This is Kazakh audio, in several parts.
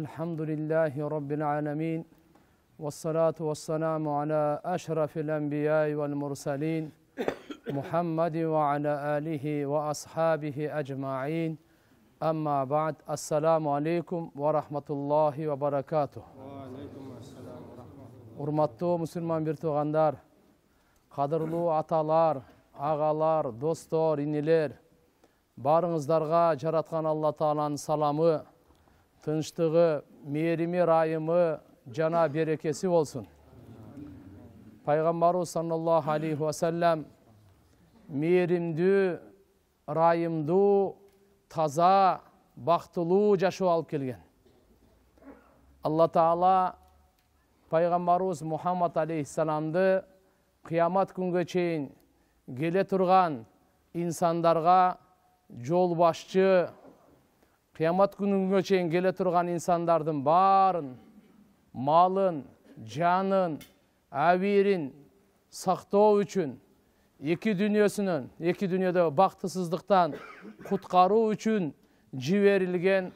الحمد لله رب العالمين والصلاة والسلام على أشرف الأنبياء والمرسلين محمد وعلى آله وأصحابه أجمعين أما بعد السلام عليكم ورحمة الله وبركاته وعليكم السلام ورحمة الله Hurmatlı Müslüman bir tuğandar, қадырлуу аталар, ағалар, достор, инилер, барыңыздарға жаратқан Алла Тааланын саламы, тыныштығы мейірімі райымы жана берекесі болсын пайғамбару саллаллаху алейхи асалям, мейірімді райымды таза бақтылу жашу алып келген алла тағала пайғамбарымыз мухаммад алейхисаламды қиямат күнге чейін келе тұрған инсандарға башчы қиямат күніне шейін келе тұрған инсандардың барын малын жанын әберін сақтау үшін екі дүниесінің, екі дүниеді бақтысыздықтан, құтқару үшін жіберілген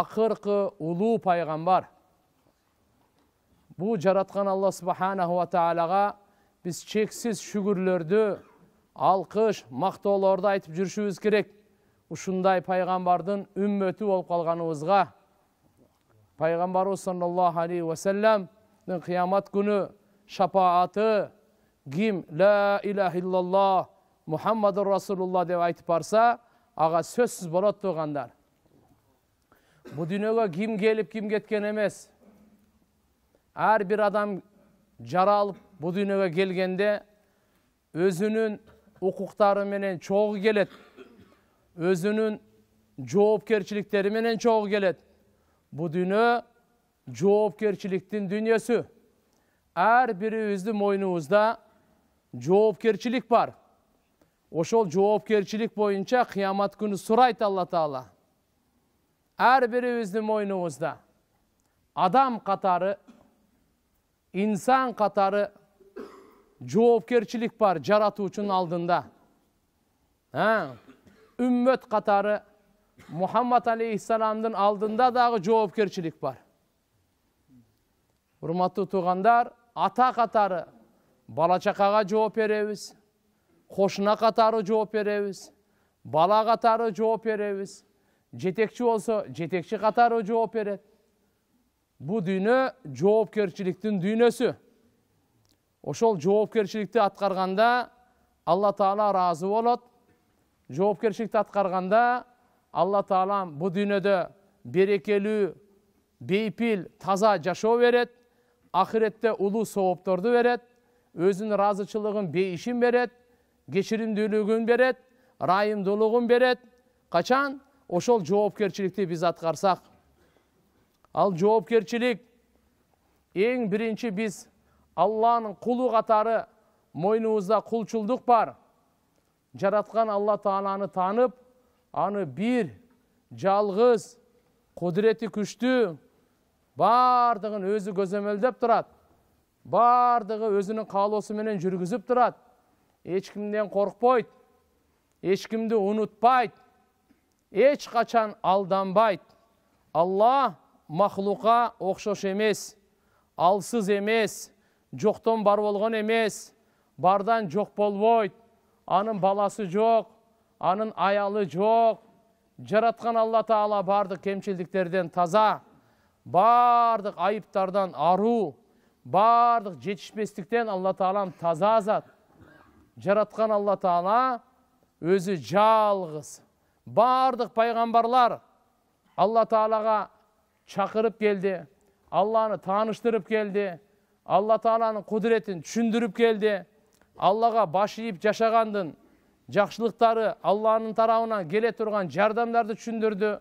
ақырқы ұлу пайғамбар бұл жаратқан Аллах субханаху ва тағалаға біз чексіз шүгірлерді алқыш мақтауларды айтып жүрішіміз керек ушундай пайгамбардын үммөтү болуп калганыбызга пайгамбарыбыз саллаллаху алейхи вассаламдын кыямат күні шапааты ким ла илаха иллаллах мухаммаду расулулла деп айтып барса аға сөзсіз болады туугандар бул дүйнөгө ким келіп ким кеткен емес. ар бир адам жаралып бул дүйнөгө келгенде өзінің укуктары менен чогуу келет өзінің менен чогуу келет бул дүйнө жоопкерчиликтин дүйнөсү ар бирибиздин мойнубузда жоопкерчилик бар ошол жоопкерчилик боюнча кыямат күнү сурайт алла таала ар бирибиздин мойнубузда адам катары инсан катары жоопкерчилик бар жаратуучунун алдында үммет қатары мұхаммад алейхисаламдың алдында дағы жауапкершілік бар құрметті туғандар ата қатары бала шақаға жауап береміз қошына қатары жауап береміз бала қатары жауап береміз жетекші болса жетекші қатары жауап береді бұл дүйнө жауапкершіліктің дүйнөсү ошол жауапкершілікті атқарғанда алла таала разы болады жоопкерчиликти аткарганда алла таалам бул дүйнөдө берекелүү бейпил таза жашоо берет ахиретте улуу соопторду берет өзүнүн ыраазычылыгын бейишин берет кечиримдүүлүгүн берет ырайымдуулугун берет качан ошол жоопкерчиликти биз аткарсак ал жоопкерчилик эң биринчи биз алланын кулу катары мойнубузда кулчулдук бар жараткан алла тааланы таанып аны бир жалгыз кудурети күчтүү баардыгын өзү көзөмөлдөп турат баардыгы өзүнүн каалоосу менен жүргүзүп турат эч кимден коркпойт эч кимди унутпайт эч качан алданбайт алла махлукка окшош эмес алсыз эмес жоктон бар болгон эмес бардан жок болбойт анын баласы жоқ анын аялы жоқ жаратқан алла таала бардық кемчилдиктерден таза бардық айыптардан ару бардық жетишпестиктен алла таалам таза азат. жаратқан алла таала өзі жалғыз бардық пайғамбарлар алла таалаға шақырып келді алланы таныштырып келді алла тааланын кудуретин түсіндіріп келді аллага баш ийип жашагандын жакшылыктары алланын тарабынан келе турган жардамдарды түшүндүрдү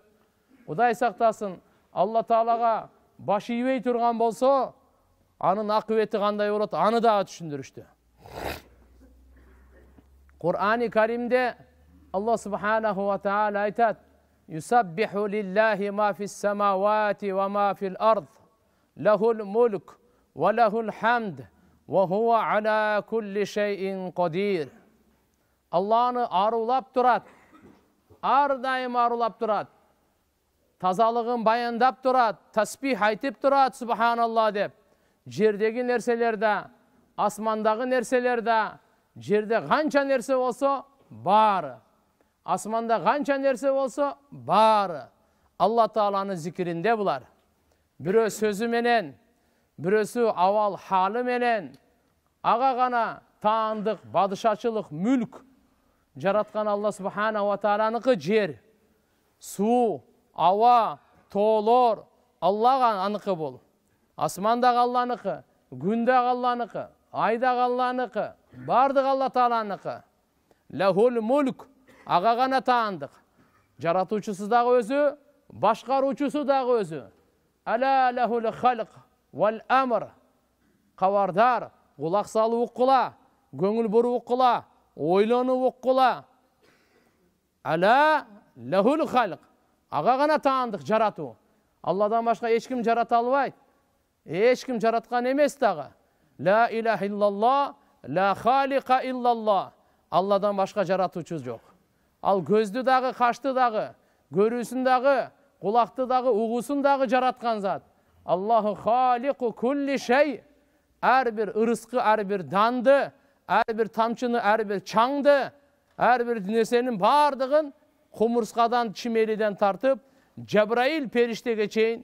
кудай сактасын алла таалага баш ийбей турган болсо анын акыбети кандай болот аны дагы түшүндүрүштү кур'ани каримде алла субханаху ва таала айтат юсаббиху лиллахи ма фис самавати ва ма фил ард лахул мулк ва лахул хамд وَهُوَ عَلَى Алланы арулап тұрады. дайым арулап тұрады. Тазалығын баяндап тұрады. таспи айтып тұрады, субханалла деп. Жердегі нәрселерді, асмандағы нәрселерді, жерде қанша нәрсе болса, бары. Асманда қанша нәрсе болса, бары. Алла Тааланы зікірінде бұлар. Бірі менен, біресі авал халы менен аға ғана таандык бадышачылық мүлк жаратқан алла субханала тааланыкы жер суу ауа тоолор аллага аныкы бул дагы алланыкы дагы алланыкы дагы алланыкы баардыгы алла тааланыкы ләхул мүлк ага гана таандык жаратуучусу дагы өзү башкаруучусу дагы өзү аля ләхул уәл әмір қавардар құлақ салу ұққыла көңіл бұру ұққыла ойлану ұққыла әлә ләхул халық аға ғана таңдық жарату алладан башқа ешкім жарата алмайды ешкім жаратқан емес тағы лә иләһ иллалла лә халиқа иллалла алладан башқа жаратушы жоқ ал көзді дағы қашты дағы көрісін дағы құлақты дағы ұғысын дағы жаратқан зат аллаху халиқу күлі шай, әрбір ырысқы әрбір данды әрбір тамшыны әрбір чаңды әрбір нәрсенің бардығын құмырсқадан чимелиден тартып жабраил періштеге чейін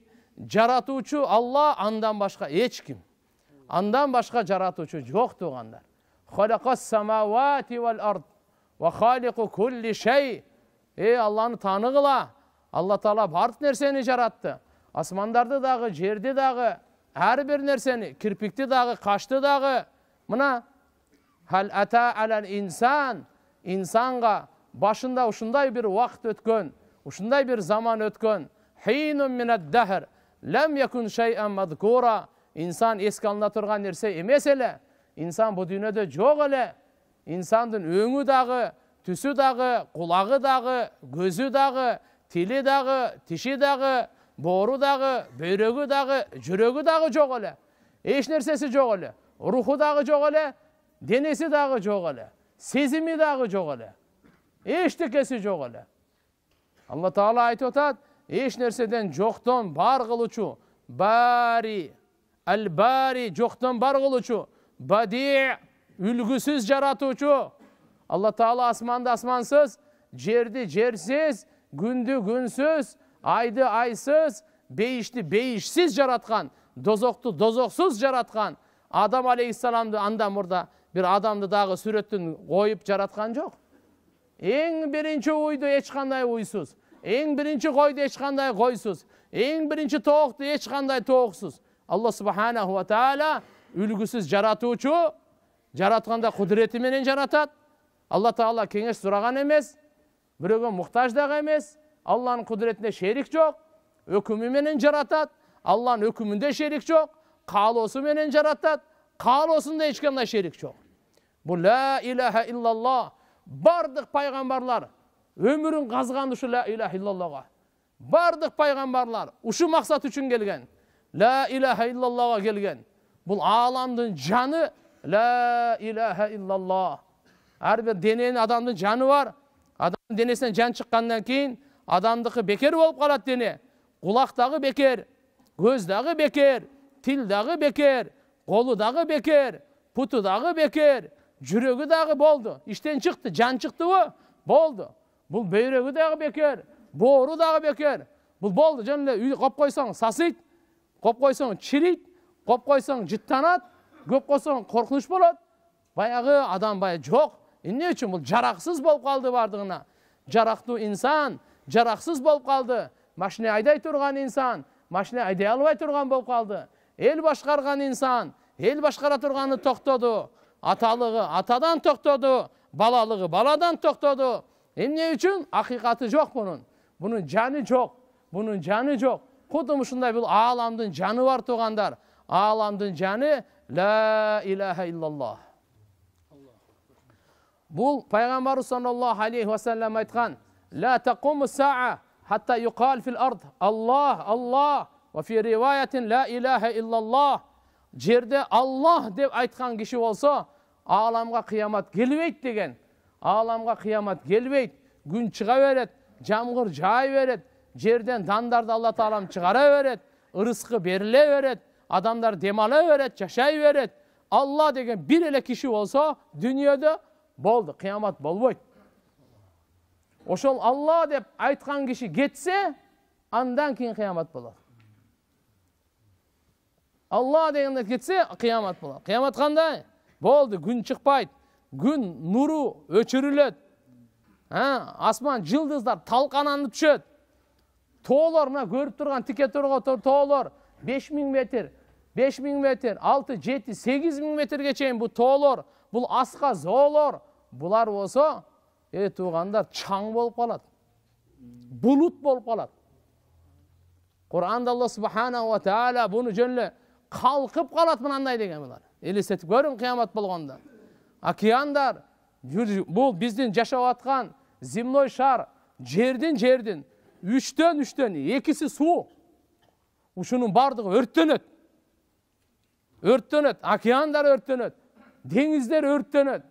жаратушы алла андан башқа кім андан башқа жаратушы жоқ туғандар ей алланы танығыла алла таала бар нәрсені жаратты асмандарды дағы жерде дағы әрбір нәрсені кірпікті дағы қашты дағы мына хәл әта әлән инсан инсанға башында ұшындай бір уақыт өткен ұшындай бір заман өткен ләм якун шайан мадкура инсан еске алына тұрған нәрсе емес әлі инсан бұл дүниеде жоқ әлі инсандың өңі дағы түсі дағы құлағы дағы дағы бору дағы бүйрегі дағы жүрегі дағы жоқ әлі еш нерсесі жоқ әлі Руху дағы жоқ әлі денесі дағы жоқ әлі сезімі дағы жоқ әлі ештекесі жоқ әлі алла тағала айтып жатады еш нерседен жоқтан бар қылушы бари әл бари жоқтан бар қылушы бади үлгісіз жаратушы алла тағала асманды асмансыз жерді жерсіз күнді күнсіз айды айсыз бейишти бейишсиз жараткан дозокту дозоксуз жараткан адам алейхисаламды анда мурда бир адамды дагы сүрөтүн коюп жараткан жок эң биринчи уйду эч кандай уйсуз эң биринчи койду эч кандай койсуз эң биринчи тоокту эч кандай тооксуз алла ва таала үлгүсүз жаратуучу жаратканда кудурети менен жаратат алла таала кеңеш сураган эмес бирөөгө муктаж дагы эмес алланын құдіретіне шерік жоқ үкіміменен жаратады алланың үкімінде шерік жоқ қалосы менен жаратады қалосында ешқандай шерік жоқ бұл ла иляха иллалла бардық пайғамбарлар өмірін қазған ұшы ла иләһә иллаллаға бардық пайғамбарлар ұшы мақсат үшін келген ла иляха иллаллаға келген бұл аламдың жаны ла иляха иллалла әрбір дененің адамның жаны бар адамның денесінен жан шыққаннан кейін адамдықы бекер болып қалады дене құлақтағы бекер көздағы бекер тілдағы бекер қолы дағы бекер пұты дағы бекер жүрегі дағы болды іштен шықты жан шықты ғой болды бұл бүйрегі дағы бекер боору дағы бекер бұл болды жаңағыдай үй қойып қойсаң сасыйт қойып қойсаң чирийт қойып қойсаң жыттанады көп қойсаң қорқыныш болады баяғы адам бай жоқ не үшін бұл жарақсыз болып қалды бардығына жарақты инсан жарақсыз болып қалды машина айдай тұрған инсан машина айдай албай тұрған болып қалды. ел башкарган инсан эл башкара тұрғаны токтоду аталығы атадан токтоду балалығы баладан токтоду эмне үчүн ақиқаты жоқ мунун бунун жаны жоқ бунун жаны жоқ құдым ушундай бул ааламдын жаны бар туугандар ааламдын жаны ла илаха иллалла бул пайгамбарыбыз саллаллаху алейхи вассалам айткан لا تقوم حتى يقال في жерде аллах деп айтқан киши болса аламға қиямат келбейт деген аламға қиямат келбейт, күн шыға берет жаңбыр жай берет, жерден дандарды алла тағалам шығара берет, ырысқы беріле берет, адамдар демала берет жашай берет алла деген бір эле киши болсо дүниөдө болды қиямат болбойт ошол алла деп айткан киши кетсе андан кийин кыямат болот алла дегенде кетсе кыямат болот кыямат кандай болду күн чыкпайт күн нуру өчүрүлөт асман жылдыздар талкананып түшөт тоолор мына көрүп турган тике торго тоолор беш миң метр беш миң метр алты жети сегиз миң метрге чейин бул тоолор бул аска зоолор булар болсо е туғандар чаң болып қалады бұлут болып қалады құранда алла субханала тағала бұны жөнле қалқып қалады мынандай деген бұлар елестетіп көрін қиямат болғанда океандар бұл біздің жашап жатқан земной шар жерден жерден үштен үштен екісі су ұшының барлығы өрттенеді өрттенеді океандар өрттенеді теңіздер өрттенеді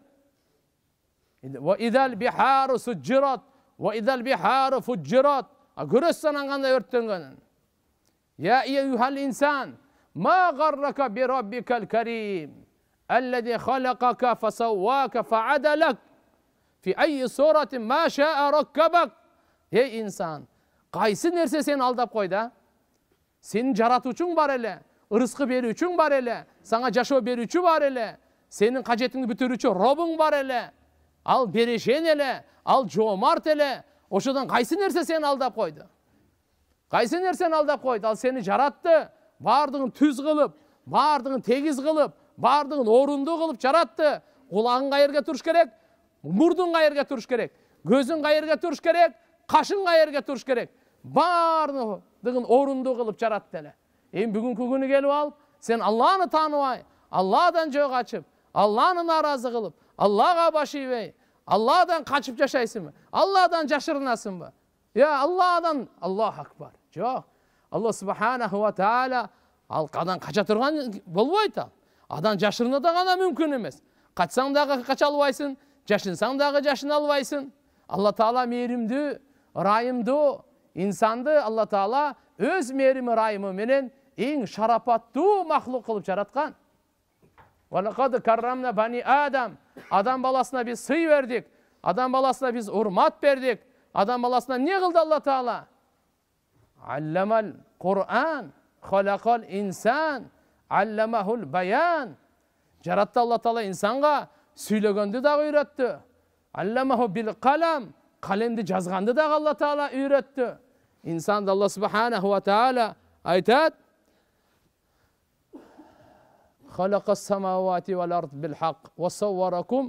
وَاِذَا الْبِحَارُ سُجِّرَتْ وَاِذَا الْبِحَارُ فُجِّرَتْ Görürsün anda örtüngünün. Ya eyyuhel insan ma garraka bi rabbikel kerim ellezî halakaka fesavvâke feadelek fi ayyi suratin ma şa'a rakkabak Ey insan qaysı nerse seni aldap qoyda? Senin jaratuvching bor ele, ырыскы берүүчүң sana эле, beri жашоо берүүчү бар эле, сенин кажетиңди бүтүрүүчү робуң бар эле. ал берешен елі ал жомарт елі осыдан қайсы нәрсе сені алдап қойды қайсы нәрсені алдап қойды ал сені жаратты бардығын түз қылып бардығын тегіз қылып бардығын орынды қылып жаратты құлағың жерге тұрыш керек мұрдың жерге тұрыш керек көзің жерге тұрыш керек қашың жерге тұрыш керек барлығын орынды қылып жаратты әлі енді бүгінгі күні келіп алып сен алланы танымай алладан жоқ ашып алланы наразы қылып аллаға баш ибей алладан қашып ба алладан ба иә алладан Аллах акбар жоқ алла субханаху ва тағала алқадан қаша тұрған болмайды ал адан жашырына да ғана мүмкін емес қатсаң дағы қаша албайсың жашынсаң дағы жашына албайсың алла тағала мейірімді райымды инсанды алла тағала өз мейірімі райымы менен ең шарапаттуу махлұқ қылып жаратқан وَلَقَدْ كَرَّمْنَا بَنِي Adem. Adam balasına biz sıy verdik. Adam balasına biz urmat verdik. Adam balasına ne kıldı Allah Teala? Allamal Kur'an, halakal insan, allamahul bayan. Жаратты алла тағала инсанға сөйлегенді дағы үйретті алламаху бил қалам қалемді жазғанды дағы алла тағала үйретті инсанды алла субханаху ва тағала айтады خلق السماوات والأرض بالحق وصوركم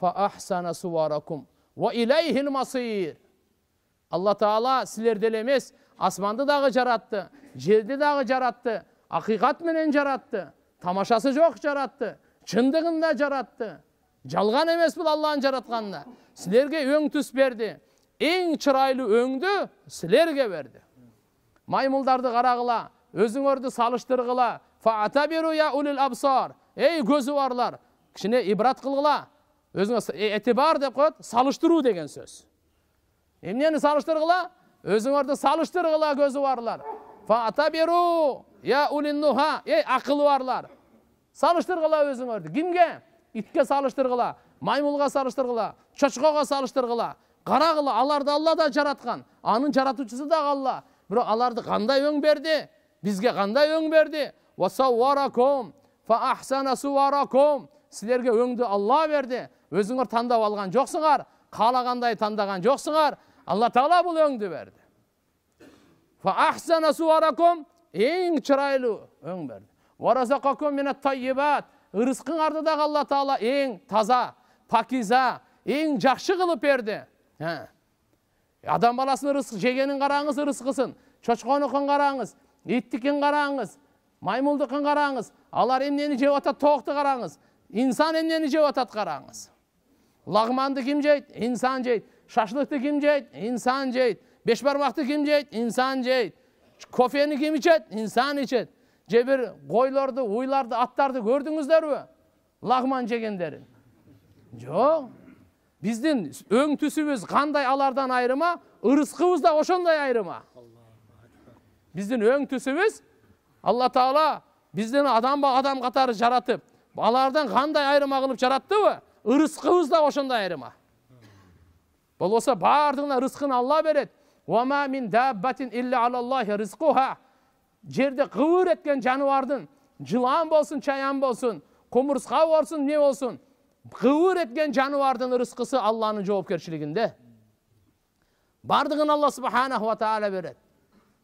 فأحسن суаракум уа илайхил алла тағала эле эмес асманды дагы жаратты жерди дагы жаратты акыйкат менен жаратты тамашасы жок жаратты чындыгында жаратты жалган эмес бул алланын жаратканына силерге өң түс берди эң чырайлуу өңдү силерге берди маймылдарды карагыла өзүңөрдү салыштыргыла абсар ей көзі барлар кішіне ибрат қылғыла өзіңе этибар деп қояды салыштыру деген сөз емнені салыштырғыла өзіңерді салыштырғыла көзі барлар Фта я нуха ей ақылы барлар салыштырғыла өзіңерді кімге итке салыштырғыла маймылға салыштырғыла шошқаға салыштырғыла қарағыла аларды алла да жаратқан аның жаратушысы да алла бірақ аларды қандай өң берді бізге қандай өң берді уасауаракум фаахсана суаракум сіздерге өңді алла берді өзіңер таңдап алған жоқсыңар қалағандай таңдаған жоқсыңар алла тағала бұл өңді берді фаахсана суаракум ең чырайлы өң берді уаразақакум минат тайибат ырысқыңарды дағы алла тағала ең таза пакиза ең жақсы қылып берді адам баласының рызқ жегенін қараңыз рызқысын шошқаныкін қараңыз иттікін қараңыз маймылдыкын қараңыз алар эмнени жеп атат тоокту караңыз инсан эмнени жеп атат караңыз лагманды ким жейт инсан жейт шашлыкты ким жейт инсан жейт беш бармакты ким жейт инсан жейт кофени ким ичет инсан ичет же бир койлорду уйларды аттарды көрдүңүздөрбү лагман жегендерин жок биздин өң түсүбүз кандай алардан айырма ырыскыбыз да ошондой айырма биздин өң түсүбүз алла Таала бізден адам ба адам қатары жаратып балардан қандай айырма қылып жараттыбы ырысқыбыз да ошондай айырма бұл осы баардығына рызқын алла береді жерде қыбыр еткен жануардың жылан болсын чаян болсын құмырсқа болсын не болсын қыбыр еткен жануардың рызқысы алланың жауапкершілігінде бардығын алла субханаху тағала береді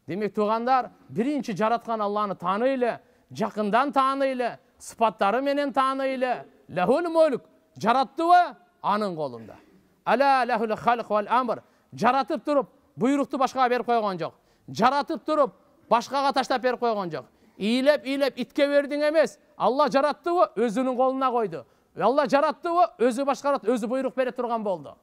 демек туғандар бірінші жаратқан алланы таныйлы жақындан таныйлы сыпаттары менен таныйлы ләхул мүлк жараттыуы аның қолында әлә ләхул халық вәл әмір жаратып тұрып бұйрықты башқаға беріп қойған жоқ жаратып тұрып башқаға таштап беріп қойған жоқ иілеп иілеп итке бердің емес алла жараттыуы өзінің қолына қойды алла жараттыуы өзі басқарады өзі бұйрық бере тұрған болды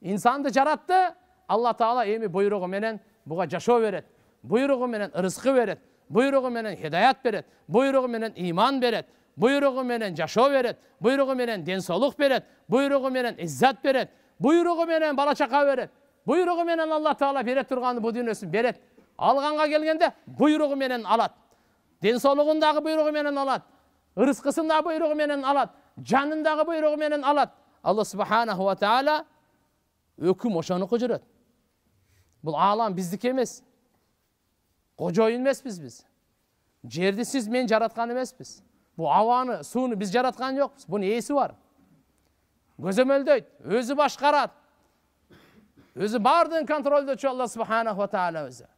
инсанды жаратты алла таала эми бұйрығы менен бұға жашоо берет, буйругу менен ырыскы берет, буйругу менен хидаят берет, буйругу менен иман берет, буйругу менен жашоо берет, буйругу менен денсаулық берет, буйругу менен иззат берет, буйругу менен бала чақа береді буйругу менен алла таала бере турган бұл дүйнөсүн береді алғанға келгенде буйругу менен алады денсаулығындағы буйругу менен алады ырысқысындағы буйругу менен алады жанындағы буйругу менен алат алла субханаху ва тағала өкім ошонікі бұл алам біздікі емес қожайын емеспіз біз жерді сіз мен жаратқан емеспіз бұл ауаны суыны біз жаратқан жоқпыз бұның иесі бар көзөмөлдөйт өзі башқарады өзі бардың контролде тұр алла субханаа тағала өзі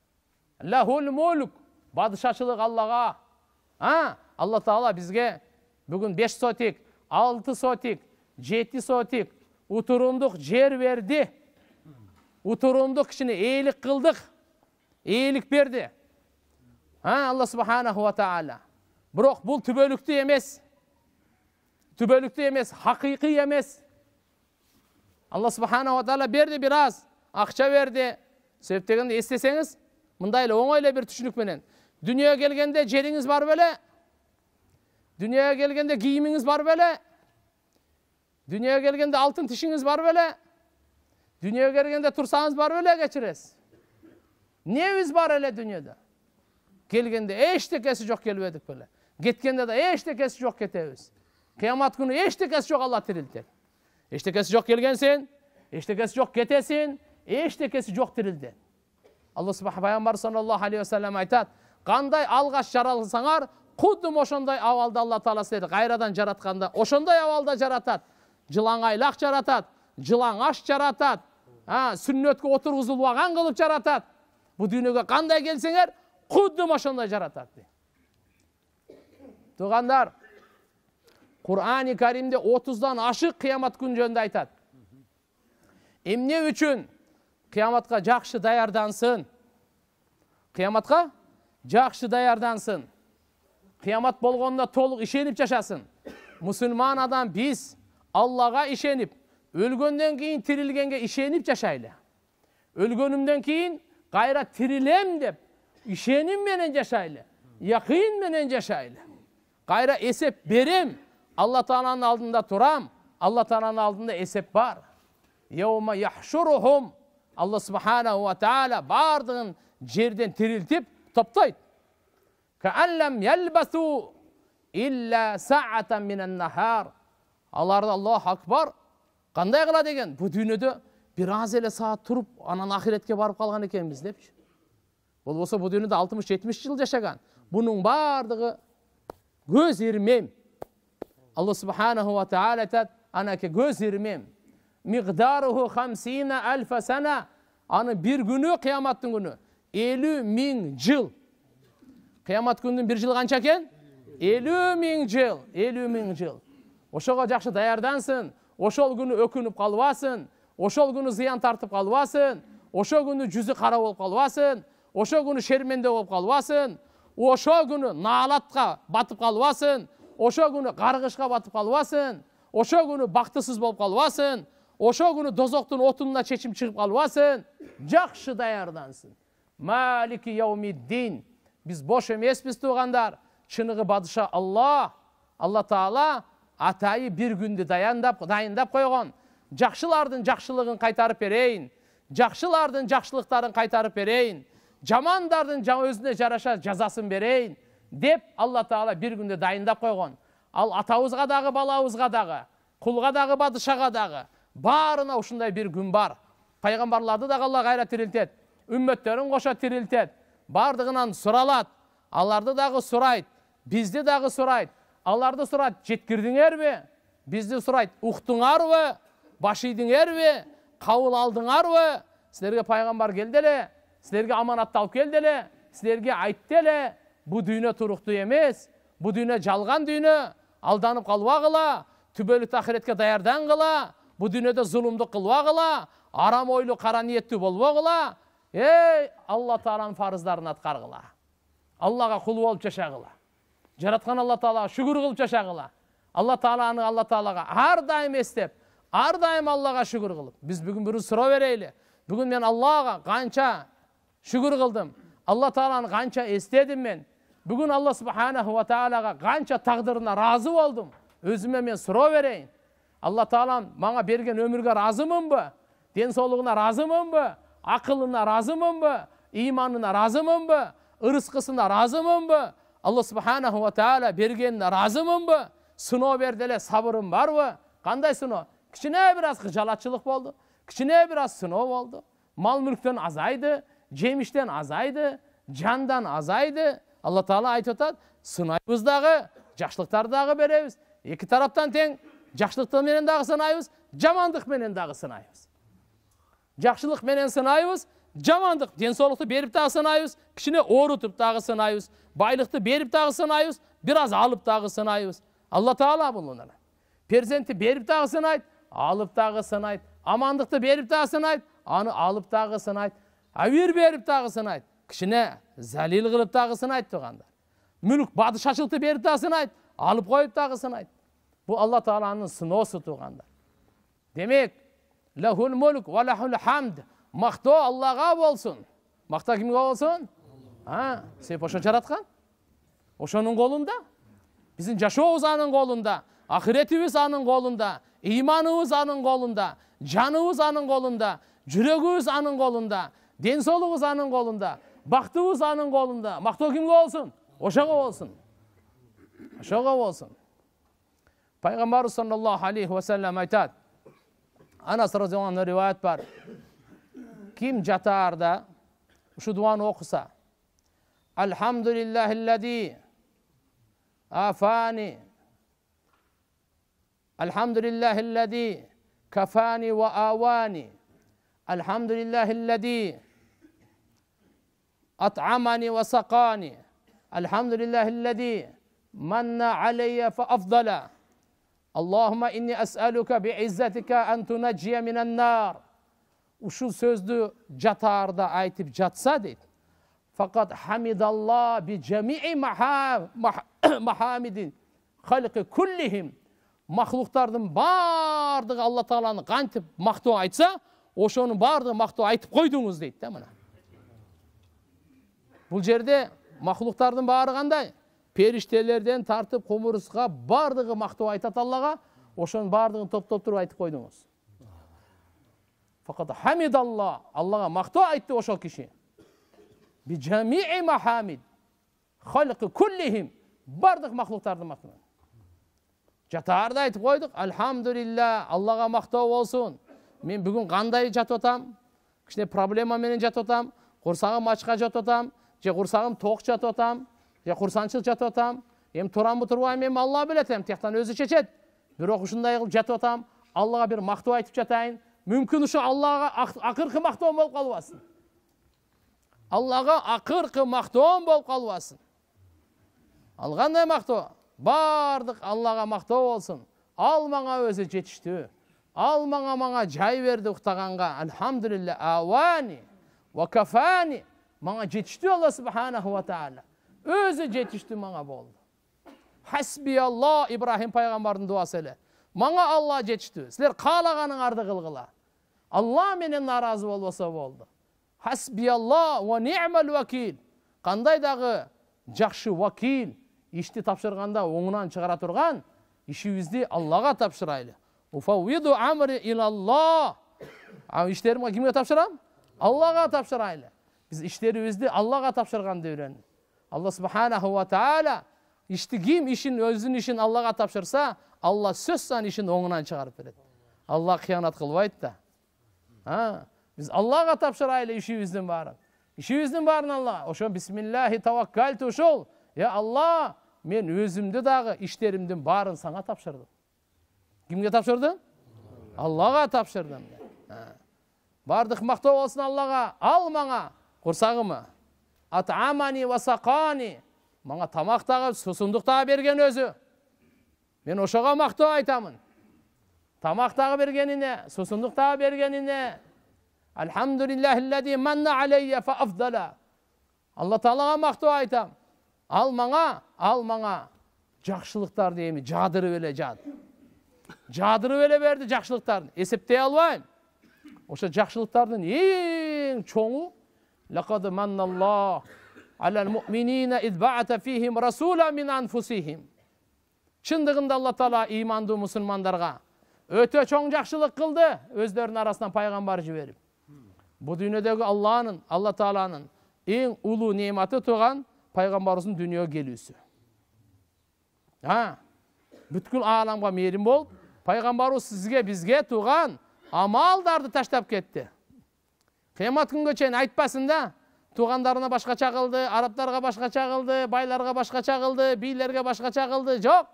ләхул мүлк падышашылық аллаға а алла тағала бізге бүгін беш сотик алты сотик жеті сотик ұтырымдық жер берді ұтырымдық кішкене елік қылдық елік берді а алла субханаху ва тағала бірақ бұл түбөлікті емес түбөлікті емес хақиқи емес алла ва тағала берді біраз ақша берді себеп дегенде естесеңіз мындай эле оңой эле бир түшүнүкменен келгенде жериңиз бар беле дүнүйөгө келгенде кийимиңиз бар беле дүнүйөгө келгенде алтын тишиңиз бар беле дүниеге келгенде турсаңыз барып өле кечиресиз эмнебиз бар эле дүйнөдө келгенде эчтекеси жок келбедик беле кеткенде да эчтекеси жок кетебиз кыямат күнү эчтекеси жок алла тирилтет эчтекеси жок келгенсиң эчтекеси жок кетесиң эчтекеси жок тирилтет алла пайгамбар саллаллаху алейхи вассалам айтат кандай алгач жаралсаңар кудум ошондой абалда алла таала силерди кайрадан жаратканда ошондой абалда жаратат жылаңайлак жаратат аш жаратат сүннөткө отургузулбаган кылып қылып бул дүйнөгө кандай қандай келсеңер құдды ошондой жаратат туугандар курани Каримде отуздан отыздан ашық қиямат күн жөнүндө айтат. эмне үчүн қияматқа жакшы даярдансын қияматқа жакшы даярдансын қиямат болғанда толық ишенип жашасын мусулман адам біз аллаға ишенип өлгөндөн кийин тирилгенге ишенип жашайлы өлгөнүмдөн кийин кайра тирилем деп ишеним менен жашайлы якын менен жашайлы кайра эсеп берем алла тааланын алдында турам алла тааланын алдында эсеп бар яума яхшурухум алла субханаху ва тааля баардыгын жерден тирилтип топтойт аларды аллах акбар қандай қылады екен бұл дүниеде біраз еле сағат тұрып анан ақиретке барып қалған екенбіз депші бұл болса бұл дүниеде алтымыш жетміш жыл жашаған бұның барлығы көз ирмем алла субханаху ва тағала айтады анаке көз ирмем миғдаруху хамсина әлфа сана аны бір күні қияматтың күні елу мың жыл қиямат күнінің бір жылы қанша екен елу мың жыл елу мың жыл ошоға жақсы даярдансын ошол күнү өкүнүп калбасын ошол күнү зыян тартып калбасын ошол күнү жүзү кара болуп калбасын ошол күнү шерменде болуп калбасын ошол күнү наалатка батып калбасын ошол күнү каргышка батып калбасын ошол күнү бактысыз болуп калбасын ошол күнү дозоктун отунуна чечим чыгып калбасын жакшы даярдансын малики яумиддин биз бош эмеспиз туугандар чыныгы бадыша алла алла таала атайы бір күнді дайындап, дайындап қойған жақшылардың жақшылығын қайтарып берейін жақшылардың жақшылықтарын қайтарып берейін жамандардың өзіне жараша жазасын берейін деп алла Таала бір күнде дайындап қойған ал атауызға дағы балауызға дағы құлға дағы бадышаға дағы барына ушундай бір күн бар пайғамбарларды да алла қайра тирилтет үмметтерін қоша тирилтет бардығынан сұралады аларды дағы сұрайды бізді дағы сұрайды аларды сұрады жеткірдіңер бе бізді сұрайды ұқтыңар бе башидіңер бе қауыл алдыңар бе сіздерге пайғамбар келді сілерге сіздерге аманатты алып келді әле сіздерге айтты әле бұл дүйне тұрықты емес бұл дүйне жалған дүйне алданып қалуа қыла түбөлүк ақыретке даярдан қыла бұл дүниеде зұлымдық қылуа қыла арам ойлы қара ниетті қыла ей алла тағаланың атқар атқарғыла аллаға құл болып жашағыла жаратқан алла тағалаға шүгүр қылып жашағыла алла тағаланы алла тағалаға әрдайым естеп әрдайым аллаға шүгүр қылып біз бүгін біреу суроо берейлі бүгін мен аллаға қанша шүгүр қылдым алла тағаланы қанша естедім мен бүгін алла субханаху тағалаға қанша тағдырына разы болдым өзіме мен суроо берейін алла тағалам маған берген өмірге разымын ба денсаулығына разымын ба ақылына разымын ба иманына разымын ба ырысқысына разымын ба алла субханаху тағала бергеніне разымын ба сыноо берді эле сабырым бар ба Қандай кичине бир біраз жалатшылық болды, кичине біраз аз болды. мал мүлктөн азайды жеміштен азайды жандан азайды алла таала айтып атат сынаймыз дағы жакшылыктарды дагы беребиз тараптан тең жакшылык менен дагы сынайбыз жамандык менен дагы сынаймыз жакшылык менен сынайбыз жамандық денсаулықты беріп тағы санаймыз кішкене орытып тағы санаймыз байлықты беріп тағы санаймыз біраз алып тағы санаймыз алла тағала бұны перзентті беріп тағы санайды алып тағы санайды амандықты беріп тағы санайды аны алып тағы санайды әуер беріп тағы санайды кішіне зәлел қылып тағы санайды тұрғандар мүлік бады беріп тағы санайды алып қойып тағы санайды бұл алла тағаланың сыносы туғандар демек лахул мүлк ва лахул хамд мақтау аллаға болсын мақта кімге болсын а себеп ошо жараткан ошонун колунда биздин жашообуз анын колунда акыретибиз анын колунда ыйманыбыз анын колунда жаныбыз анын колунда жүрөгүбүз анын колунда ден соолугубуз анын колунда бактыбыз анын колунда мактоо кимге болсун ошого болсун ошого болсун пайгамбарыбыз саллаллаху алейхи вассалам айтат анас разиаллаху риwayat бар Kim catar da şu duanı okusa Elhamdülillahillezî afani Elhamdülillahillezî kafani ve avani Elhamdülillahillezî at'amani ve sakani Elhamdülillahillezî من علي فافضل اللهم اني اسالك بعزتك ان تنجي من النار ушул сөздү жатаарда айтып жатса дейт факат хамидалла би жамии махамидин халқи куллихим махлуктардын баардыгы алла тааланы кантип мактоо айтса ошонун баардыгы мактоо айтып койдуңуз дейт да мына бул жерде махлуктардын баары кандай периштелерден тартып кумурска баардыгы мактоо айтат аллага ошонун баардыгын топтоп туруп айтып койдуңуз Fakat Алла Аллаға makta айтты o кеше. Bi cami'i mahamid. бардық айтып қойдық. Альхамдулилла, Аллаға мақтау болсын. Мен бүгін қандай жатып атам Кішкене проблема менен жатып атам Құрсағым ашқа жатып атам же құрсағым тоқ жатып атам же құрсаншыл жатып Ем Эми турамбы турбайм, эми Алла билет, эми тияктан өзү чечет. Бирок ушундай кылып жатып атам Аллага бир мактоо айтып жатайын, мүмкін ұшы аллаға ақырқы мақтон болып қалуасын. аллаға ақырқы мақтон болып қалуасын. ал қандай мақтау бардық аллаға мақтау болсын ал маңа өзі жетішті ал маңа маңа жай берді ұқтағанға альхамдулилля ауани уакафани маңа жетішті алла субханаху тағала өзі жетішті маңа болды хасби алла ибраһим пайғамбардың дуасы маңа алла жетішті сілер қалағаныңарды қылғыла алла менен наразы болбосо болду хасбиалла уа ни'мал вакил кандай дагы жакшы вакил ишти тапшырганда оңынан шығара турган ишибизди аллага тапшырайлы уфауиду амри илалла иштеримди кимге тапшырам Аллаға тапшырайлы биз иштерибизди аллага тапшырганды үйрөнөлү алла субханаху ва тааля ишти ким ишин өзүнүн ишин аллага тапшырса алла сөз сан ишин оңынан шығарып береді алла қиянат кылбайт да а біз аллаға тапшырайлы ішіміздің барын ішіміздің барын алла ошо бисмиллахи тауаккальту ошол е алла мен өзімді дағы іштерімдің барын саңа тапшырдым кімге тапшырдым аллаға тапшырдым бардық мақтау болсын аллаға ал маңа құрсағыма атамани васақани маңа тамақ тағып сусындық берген өзі мен ошоға мақтау айтамын тамақтағы бергеніне сусындықтағы бергеніне алхамдулиллахи алла тағалаға мақтау айтам ал маңа ал маңа жақшылықтарды эми жадырып эле жад жадырып эле берди жакшылыктарды эсептей албайм ошо жакшылыктардын эң чоңу لقد من الله على المؤمنين إذ بعث فيهم رسولا من أنفسهم شندقند الله تعالى إيمان دو مسلمان درغا өте чоң жақшылық қылды өздерінің арасынан пайғамбар жіберіп бұл дүниедегі алланың алла тағаланың ең ұлы нематы туған пайғамбарымыздың дүниеге келуісі а бүткіл аламға мейірім болып пайғамбарымыз сізге бізге туған амалдарды таштап кетті қиямат күнге шейін айтпасын да туғандарына башқа чағылды, арабтарға башқа чағылды, байларға башқа қылды билерге башқа қылды жоқ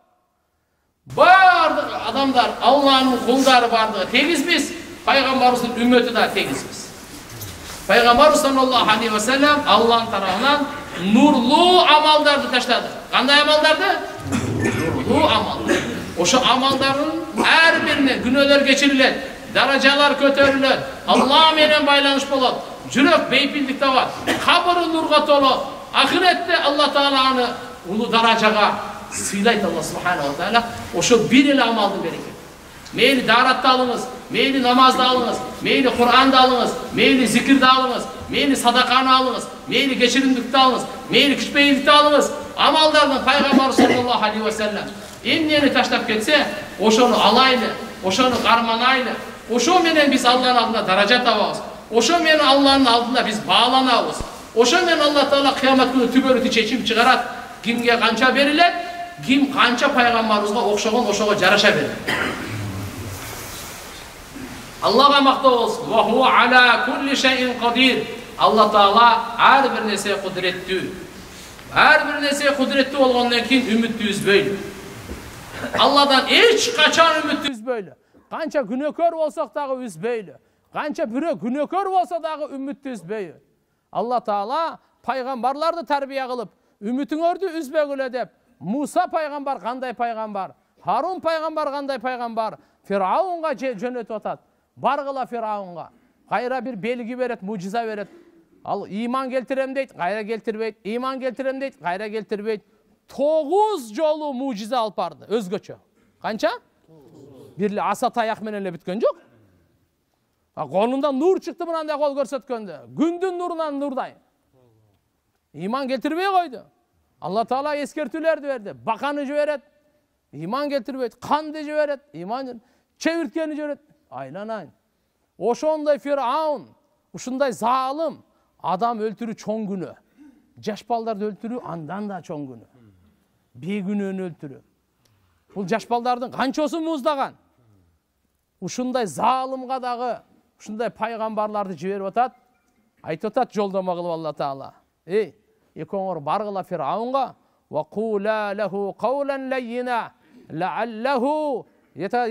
Bardık adamlar, Allah'ın kulları bardık. Tekiz biz. Peygamberimizin ümmeti de tekiz biz. Peygamber sallallahu aleyhi ve sellem Allah'ın tarafından nurlu amallardı taşladı. Kanday amallardı? nurlu amallar. Oşa amalların her birine günahlar geçirilen, dereceler kötörülen, Allah menen baylanış bolan, cürek beypillik var, kabırı nurga tolu, ahirette Allah Teala'nı ulu derecega. Sıylaydı Allah subhanehu ve teala. O şu bir ile amaldı bereket. Meyli daratta alınız, meyli namazda alınız, meyli Kur'an'da alınız, meyli zikirde alınız, meyli sadakanı alınız, meyli geçirimlikte alınız, meyli küçmeylikte alınız. Amallarını Peygamber sallallahu aleyhi ve sellem emniyeni taşlap ketse, oşonu alaylı, oşonu karmanaylı, oşo menen biz Allah'ın altında daraca tavağız, oşo menen Allah'ın altında biz bağlanağız, oşo menen Allah Teala kıyamet günü tübörütü çeçim çıkarat, kimge kança verilet, ким канча пайгамбарыбызга окшогон ошого жараша берет аллага мактоо болсун алла таала ар бир нерсеге кудуреттүү ар бир нерсе кудуреттүү болгондон кийин үмүттү үзбөйлү алладан эч качан үмүттү үзбөйлү канча күнөөкөр болсок дагы үзбөйлү канча бирөө күнөөкөр болсо дагы үмүттү үзбөйлү алла таала пайгамбарларды тарбия кылып үмүтүңөрдү үзбөгүлө деп мұса пайғамбар қандай пайғамбар харун пайғамбар қандай пайғамбар фирауынға жөнетіп жатады барғыла фирауынға қайра бір белгі береді мужиза береді ал иман келтіремін дейді қайра келтірмейді иман келтіремін дейді қайра келтірмейді тоғыз жолы мужиза алып барды өзгөчө қанша бірле аса менен эле бүткен жоқ қолынан нұр шықты мынандай қол көрсөткөндө күндүн нурунан нурдай иман келтірмей қойды алла Таала ескертулерді берді бақаны жібереді иман келтірбейді қанды жібереді иман чебірткені жібереді айланайын ошондай фираун ушундай залым адам өлтүрүү чоң күнөө жаш балдарды өлтүрүү андан да чоң күнөө бейгүнөөнү өлтүрүү бул жаш балдардын канчосу муздаган ушундай залымга дагы ушундай пайгамбарларды жиберип атат айтып атат жолдомо кылып алла таала эй екеуіңер барғыла фирауынға وقولا له قولا لينا لعله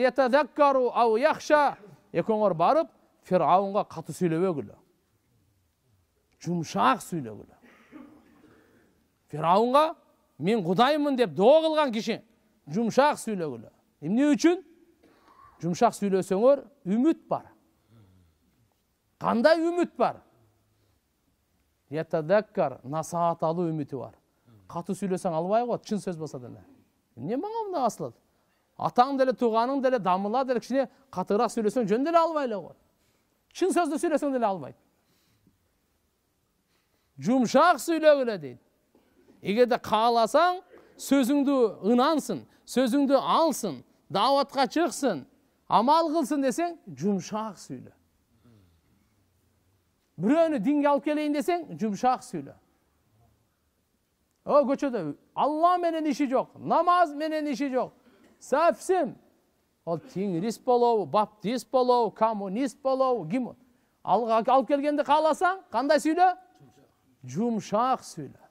يتذكر ау яхша екеуіңер барып фирауынға қаты сөйлебегілі жұмшақ сөйлегілі фирауынға мен құдаймын деп дұға қылған кеше жұмшақ сөйлегілі эмне үшін жұмшақ сөйлесеңер үміт бар қандай үміт бар насаат алу үміті бар қату сөйлесең албай қояды шын сөз болса да эмне маған мындай асылат атаң деле туғаның деле дамыла деле кичине катыгыраак сөйлесең жөн деле албай ғой коет чын сөйлесең сүйлөсөң деле албайт жумшак дейді егер де кааласаң сөзіңді ынансын сөзіңді алсын дауатқа чыксын амал қылсын десең жумшак сөйле біреуіні динге алып келейін десең жұмшақ сөйле о көшеде алла менен иши жоқ намаз менен иши жоқ совсем ол теңирист болобу баптист болобу коммунист болобу ким алып келгенді қаласаң қандай сөйле жұмшақ сөйле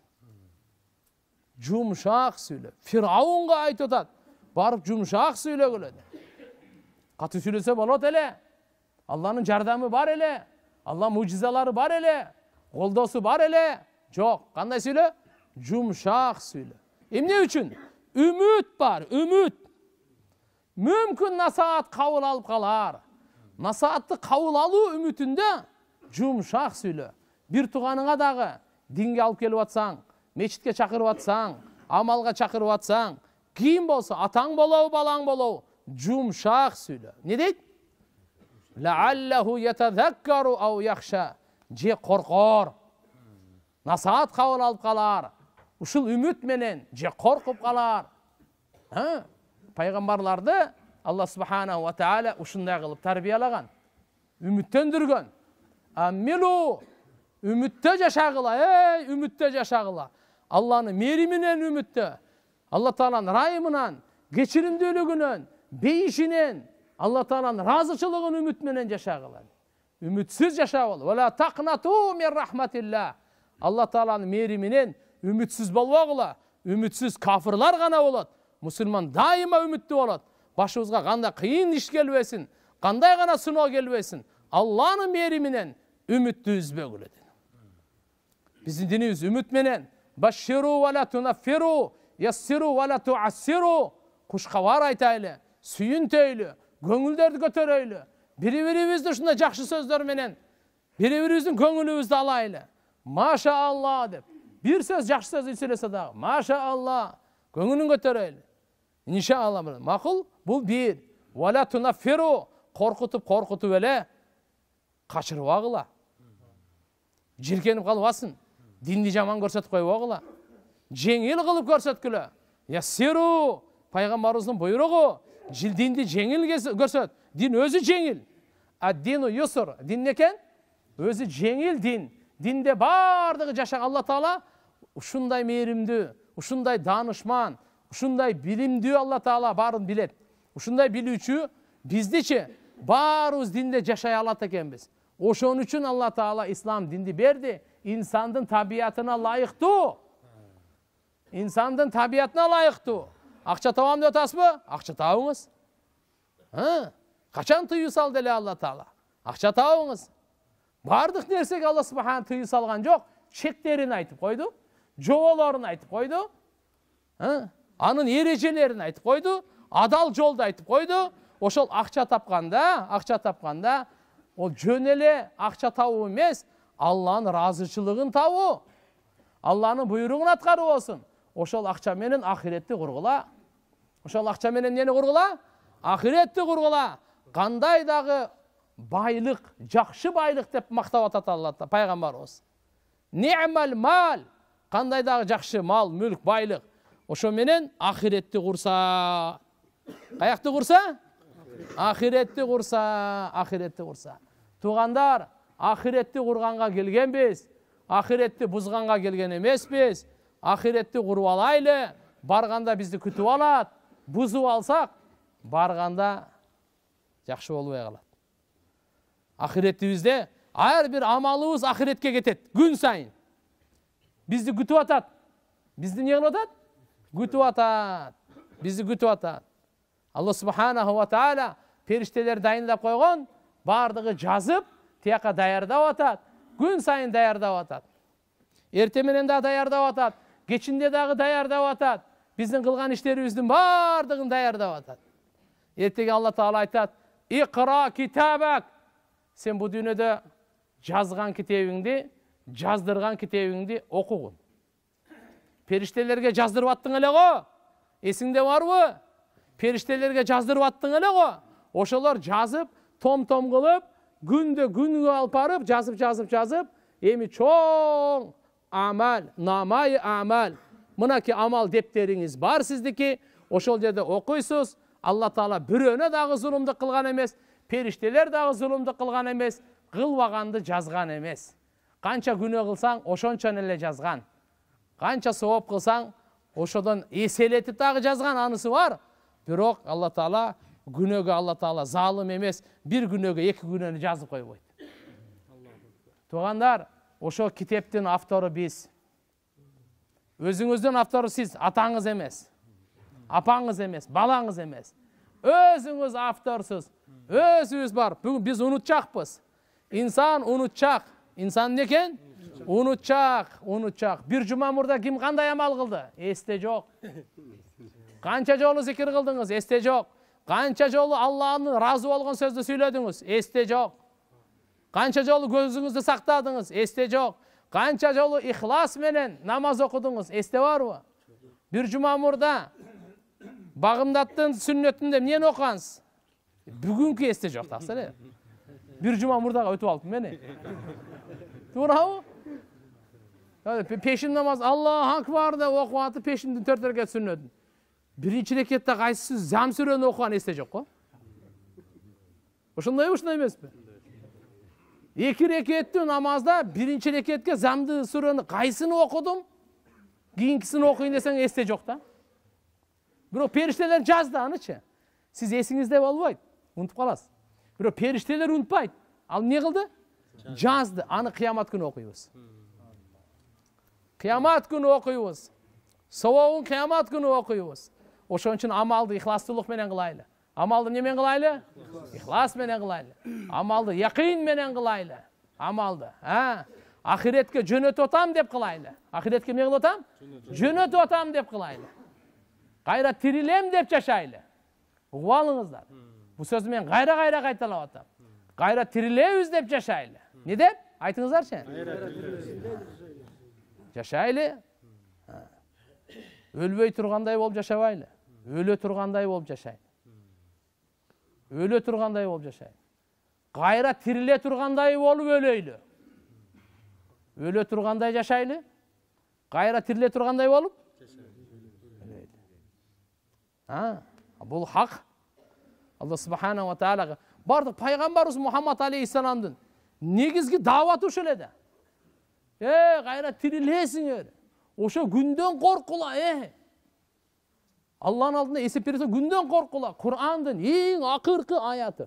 жұмшақ сөйле фирауынға айтып атады барып жұмшақ сөйлегіл еді қатты сөйлесе болот әле алланың жардамы бар әле алла мужизалары бар еле қолдосы бар еле жоқ қандай сөйле жұмшақ сөйле емне үшін үміт бар үміт мүмкін насаат қабыл алып қалар насаатты қабыл алу үмітінде жұмшақ сөйле бір туғаныңа дағы динге алып келіп жатсаң мешітке шақырып атсаң, амалға шақырып атсаң, ким болса атаң болау, балаң болобу жұмшақ сөйле не дейді ләалләху етәзәккәру ау яхша же қорқор насаат қабыл алып қалар ушул үміт менен же қорқып қалар ә? пайғамбарларды алла субханала тағала ушундай қылып тәрбиялаған үміттендірген амилу үмітте жашағыла ей үмітте жашағыла алланы мейірімінен үмүттө алла тағаланың райымынан кешірімділігінен бейішінен алла тағаланың разышылығын менен жашағыла үмітсіз жашағыла алла тағаланың мээриминен үмітсіз құла, үмітсіз кафырлар ғана болады мұсылман дайыма үмітті болады башыбызға қандай қиын іш келбесін қандай ғана сынау келбесін алланың мейірімінен үмітті үзбегіле біздің дініміз үмітменен баширу айтайлы сүйінтейлі көңілдерді көтерейлі бірі бирибизди ушундай жакшы сөздөр менен бири бирибиздин көңүлүбүздү алайлы маша алла деп бир сөз жакшы сөз сүйлөсө дагы маша алла көңүлүн бұл иншалла макул бул бир қорқытып қорқытып коркутуп коркутуп эле качырбагыла жиркенип калбасын динди жаман көрсөтүп койбогула жеңил кылып көрсөткүлө ясиру пайгамбарыбыздын буйругу Динді динди жеңил көрсөт дин өзі жеңил а дину юсур дин экен өзі жеңил дин динде бардығы жашаң алла таала ушундай мейірімді ушундай данышман ушундай билимдүү алла таала баарын билет ушундай билүүчү биздичи баарыбыз динде жашай алат экенбиз ошон үчүн алла таала ислам динди берди инсандын табиятына ылайыктуу инсандын табиятына ылайыктуу ақша табамын деп жатасыз ба ақша табыңыз ә? қашан тыю салды әле алла тағала ақша табыңыз барлық нәрсеге алла субхан тыю салған жоқ шектерін айтып қойды жобаларын айтып қойды ә? аның ережелерін айтып қойды адал жолды айтып қойды ошол ақша тапқанда ақша тапқанда ол жөн эле ақша табу емес алланын разычылығын табу алланын бұйрығын атқару болсын ошол ақша менен ақиретти кургула ошол акча менен эмнени кургула ахиретти кургула кандай дагы байлык жакшы байлык деп мактап атат алла пайгамбарыбыз нимал мал кандай дагы жакшы мал мүлк байлык ошо менен ахиретти курса каякты курса ахиретти курса ахиретти курса туугандар ахиретти курганга келгенбиз ахиретти бузганга келген эмеспиз ахиретти куруп алайлы барганда бизди күтүп алат бұзып алсақ барғанда жақсы болмай қалады ақыретімізде әрбір амалыбыз ақыретке кетеді күн сайын бізді күтіп атады бізді не қылып атады күтіп атады бізді күтіп атады алла субханаху ва тағала періштелер дайындап қойған барлығы жазып тияққа даярдап атады күн сайын даярдап атады менен дағы даярдап атады кешінде дағы даярдап атады біздің қылған іштеріміздің бардығын даярдап жатады ертең алла тағала айтады иқра китабак сен бұл дүниеде жазған кітебіңді жаздырған кітебіңді оқуғын. періштелерге жаздырып аттың әлі ғой есіңде бар ғой періштелерге жаздырып аттың әлі ғой ошолар жазып том том қылып күнде күнге алып барып жазып жазып жазып эми чоң амал намай амал мынакей амал дептериңиз бар сиздики ошол жерде окуйсуз алла таала бирөөнө дагы зулумдук кылган эмес периштелер дагы зулумдук кылган эмес кылбаганды жазган эмес канча күнөө кылсаң ошончону эле жазган канча сооп кылсаң ошодон эселетип дагы жазган анысы бар бирок алла таала күнөөгө алла таала залым эмес бир күнөөгө эки күнөөнү жазып койбойт туугандар ошол китептин автору биз өзіңізден авторы сіз атаңыз емес апаңыз емес балаңыз емес өзіңіз авторсыз өзіңіз бар бүгін біз ұнытшақпыз инсан ұнытшақ инсан не екен ұнытшақ ұнытшақ бір жұма мұрда кім қандай амал қылды есте жоқ қанша жолы зікір қылдыңыз есте жоқ қанша жолы алланы разы болған сөзді сөйледіңіз есте жоқ қанша жолы көзіңізді сақтадыңыз есте жоқ қанша жолы ихлас менен намаз оқыдыңыз бар барбы Бір жұма мұрда бағымдаттың сүннетінде эмнени оқығансыз бүгүнкү эсте жоқ, тақсыр Бір жұма мұрдаға өтіп алыппын мен туурабы пешін намаз аллаху акбар деп окуп атып пешимдин төрт рекет сүннөтүн биринчи рекетте кайсысы зам есте жоқ эсте ошондойбу емес екі рекетті намазда бірінші рекетке замды сүрені қайсыны оқыдым кейінгісін оқиын десең есте жоқ та бирок периштелер жазды анычы сіз есіңізде болбойт ұмытып қаласыз бирок периштелер ұмытпайды ал не қылды жазды аны қиямат күні оқимыз қиямат күні оқимыз сауабын қиямат күні оқимыз ошон үчүн амалды ихластуулук менен кылайлы амалды немен қылайлы менен қылайлы амалды яқинменен қылайлы амалды ә? ақиретке жөнөтүп атам деп кылайлы ақиретке эмне кылып атам жөнөтүп атам деп кылайлы Қайра тирилем деп жашайлы угуп алыңыздар бул сөздү мен қайра Қайра кайталап атам кайра тирилебиз деп жашайлы не деп айтыңыздарчы жашайлы өлбөй тургандай болуп жашабайлы өлө тургандай болуп жашайлы өле тұрғандай болып жашайық қайра тіріле тұрғандай болып өлейлі өле тұрғандай жашайлы қайра тіріле тұрғандай болып а, бұл хақ алла субханала тағалаға бардық пайғамбарымыз мұхаммад алейхисаламдың негізгі дауаты еле да е э, қайра тірілесіңер ошо күндөн коркула е э алланың алдында есеп бере күнден қорқыла құрандың ең ақырғы аяты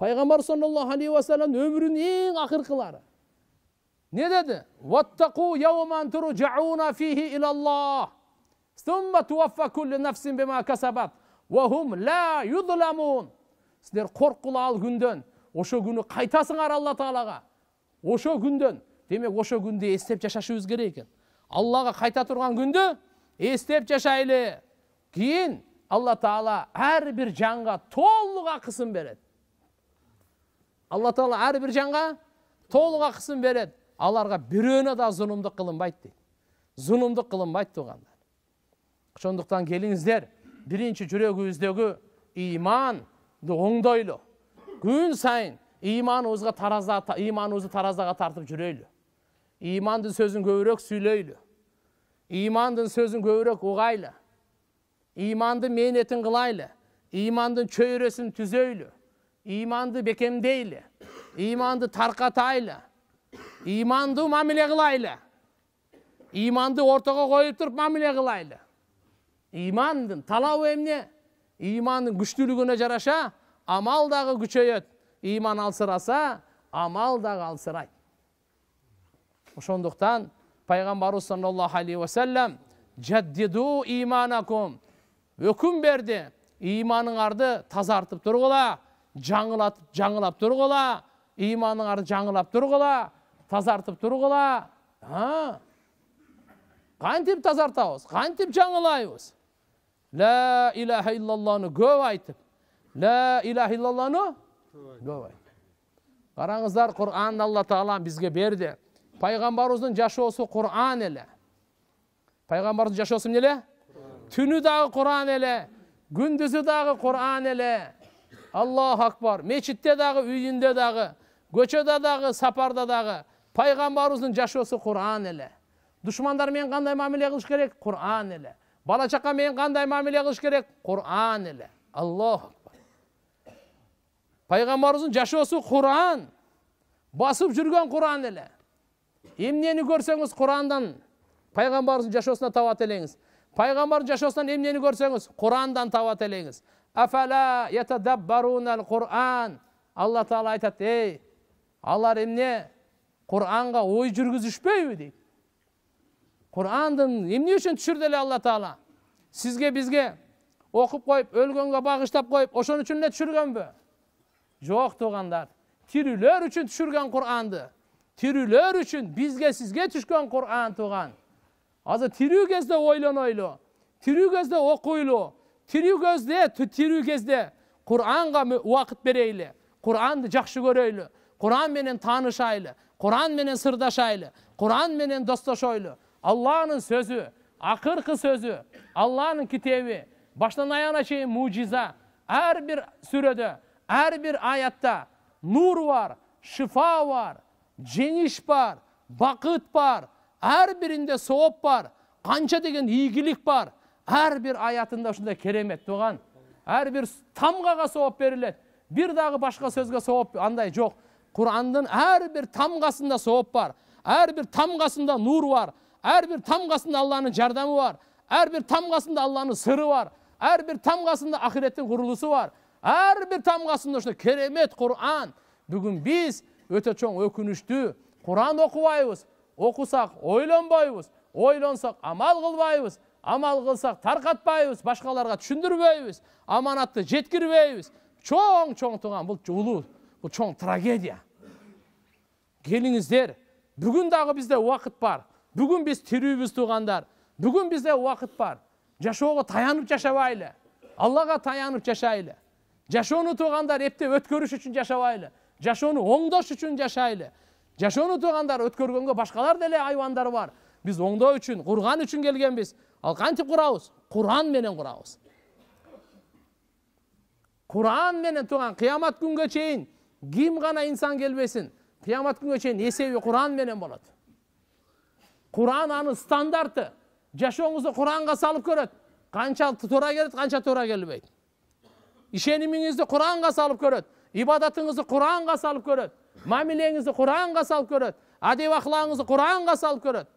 пайғамбар саллаллаху алейхи уассалам өмірінің ең ақырқылары не деді сіздер қорқыла ал күнден ошо күні қайтасыңар алла тағалаға ошо күнден демек ошо күнді естеп жашашыбыз керек екен аллаға қайта тұрған күнді естеп жашайлы кейін алла тағала әрбір жанға толық ақысын береді алла тағала әрбір жанға толық ақысын береді аларға біреуіне да зұлымдық қылынбайды дейді зұлымдық қылынбайды туғандар сондықтан келіңіздер бірінші жүрегіңіздегі иманды оңдайлы күн сайын иманыңызға тараза иманыңызды таразаға тартып жүрейлі. имандың сөзін көбірек сөйлейлі имандың сөзін көбірек ұғайлы иманды менетін кылайлы имандын чөйрөсүн түзөйлү иманды бекемдейлі иманды тарқатайлы иманды мамиле кылайлы иманды ортого коюп туруп мамиле кылайлы Имандың талабы эмне имандын күчтүүлүгүнө жараша амал дагы күчөйөт иман алсыраса амал дагы алсырайт ошондуктан пайгамбарыбыз саллаллаху алейхи вассалам жаддиду иманакум иманың арды тазартып тұрғыла жаңылатып жаңылап тұрғыла арды жаңылап тұрғыла тазартып тұрғыла қантип тазартабыз қантип жаңылайбыз лә илаха иллалланы көп айтып лә иляха иллалланы көп айтып қараңыздар құран алла тағала бізге берді пайғамбарымыздың жашоосы құран еле пайғамбарымыздың жашоосы неле түні дағы құран елі күндізі дағы құран елі аллаһу акбар мешітте дағы үйінде дағы көшеде дағы сапарда дағы пайғамбарымыздың жашосы құран елі дұшмандармен қандай мәміле қылыш керек құран елі бала мен қандай мәміле қылыш керек құран елі аллаһу акбар пайғамбарымыздың жашосы құран басып жүрген құран елі емнені көрсеңіз құрандан пайғамбарымыздың жашосына табат елеңіз пайғамбардың жашаусынан емнені көрсеңіз құрандан табады елеңіз құран алла таала айтат эй алар эмне куранга ой жүргүзүшпөйбү дейт курандын эмне үшін түшүрдү эле алла таала сізге бізге оқып қойып өлгөнгө багыштап қойып ошон үчүн эле түшүргөнбү жок туугандар тирүүлөр үчүн түшүргөн куранды тирүүлөр үчүн бизге сизге түшкөн куран тууган азыр тирүү кезде ойлонойлу тирүү кезде окуйлу тирүү кезде тирүү кезде куранга убакыт берейли куранды жакшы көрөйлү куран менен таанышайлы куран менен сырдашайлы куран менен достошойлу алланын сөзү акыркы сөзү алланын китеби баштан аягына чейин мужиза ар бир сүрөдө ар бир аятта нур бар шифа бар жеңиш бар бакыт бар әрбірінде сауап бар қанша деген игілік бар әрбір аятында осындай керемет туған әрбір тамғаға сауап беріледі бір дағы башқа сөзге сауап андай жоқ құрандың әрбір тамғасында сауап бар әрбір тамғасында нұр бар әрбір тамғасында алланың жардамы бар әрбір тамғасында алланың сыры бар әрбір тамғасында ақиреттің құрылысы бар әрбір тамғасында осындай керемет құран бүгін біз өте чоң өкінішті құран оқымаймыз оқысақ ойланбаймыз ойлансақ амал қылбайбыз амал қылсақ тарқатпаймыз башқаларға түшүндүрбөйбүз аманатты жеткирбейбиз чоң чоң туған бұл улуу бұл чоң трагедия келіңіздер бүгін дағы бізде уақыт бар бүгін біз тирүүбүз туғандар бүгін бізде уақыт бар жашоого таянып жашабайлы Аллаға таянып жашайлы жашоону туғандар эптеп өткөрүш үчүн жашабайлы жашоону оңдош үчүн жашайлы жашоону туугандар өткөргөнгө башкалар деле айбандар бар биз оңдоо үчүн курган үчүн келгенбиз ал кантип курабыз куран менен курабыз куран менен тууган кыямат күнгө чейин ким гана инсан келбесин кыямат күнгө чейин эсеби куран менен болот куран анын стандарты жашооңузду куранга салып көрөт канча туура келет канча туура келбейт ишенимиңизди куранга салып көрөт ибадатыңызды куранга салып көрөт мәмілеңізді құранға салып көреді әдеп ақылағыңызды құранға салып көреді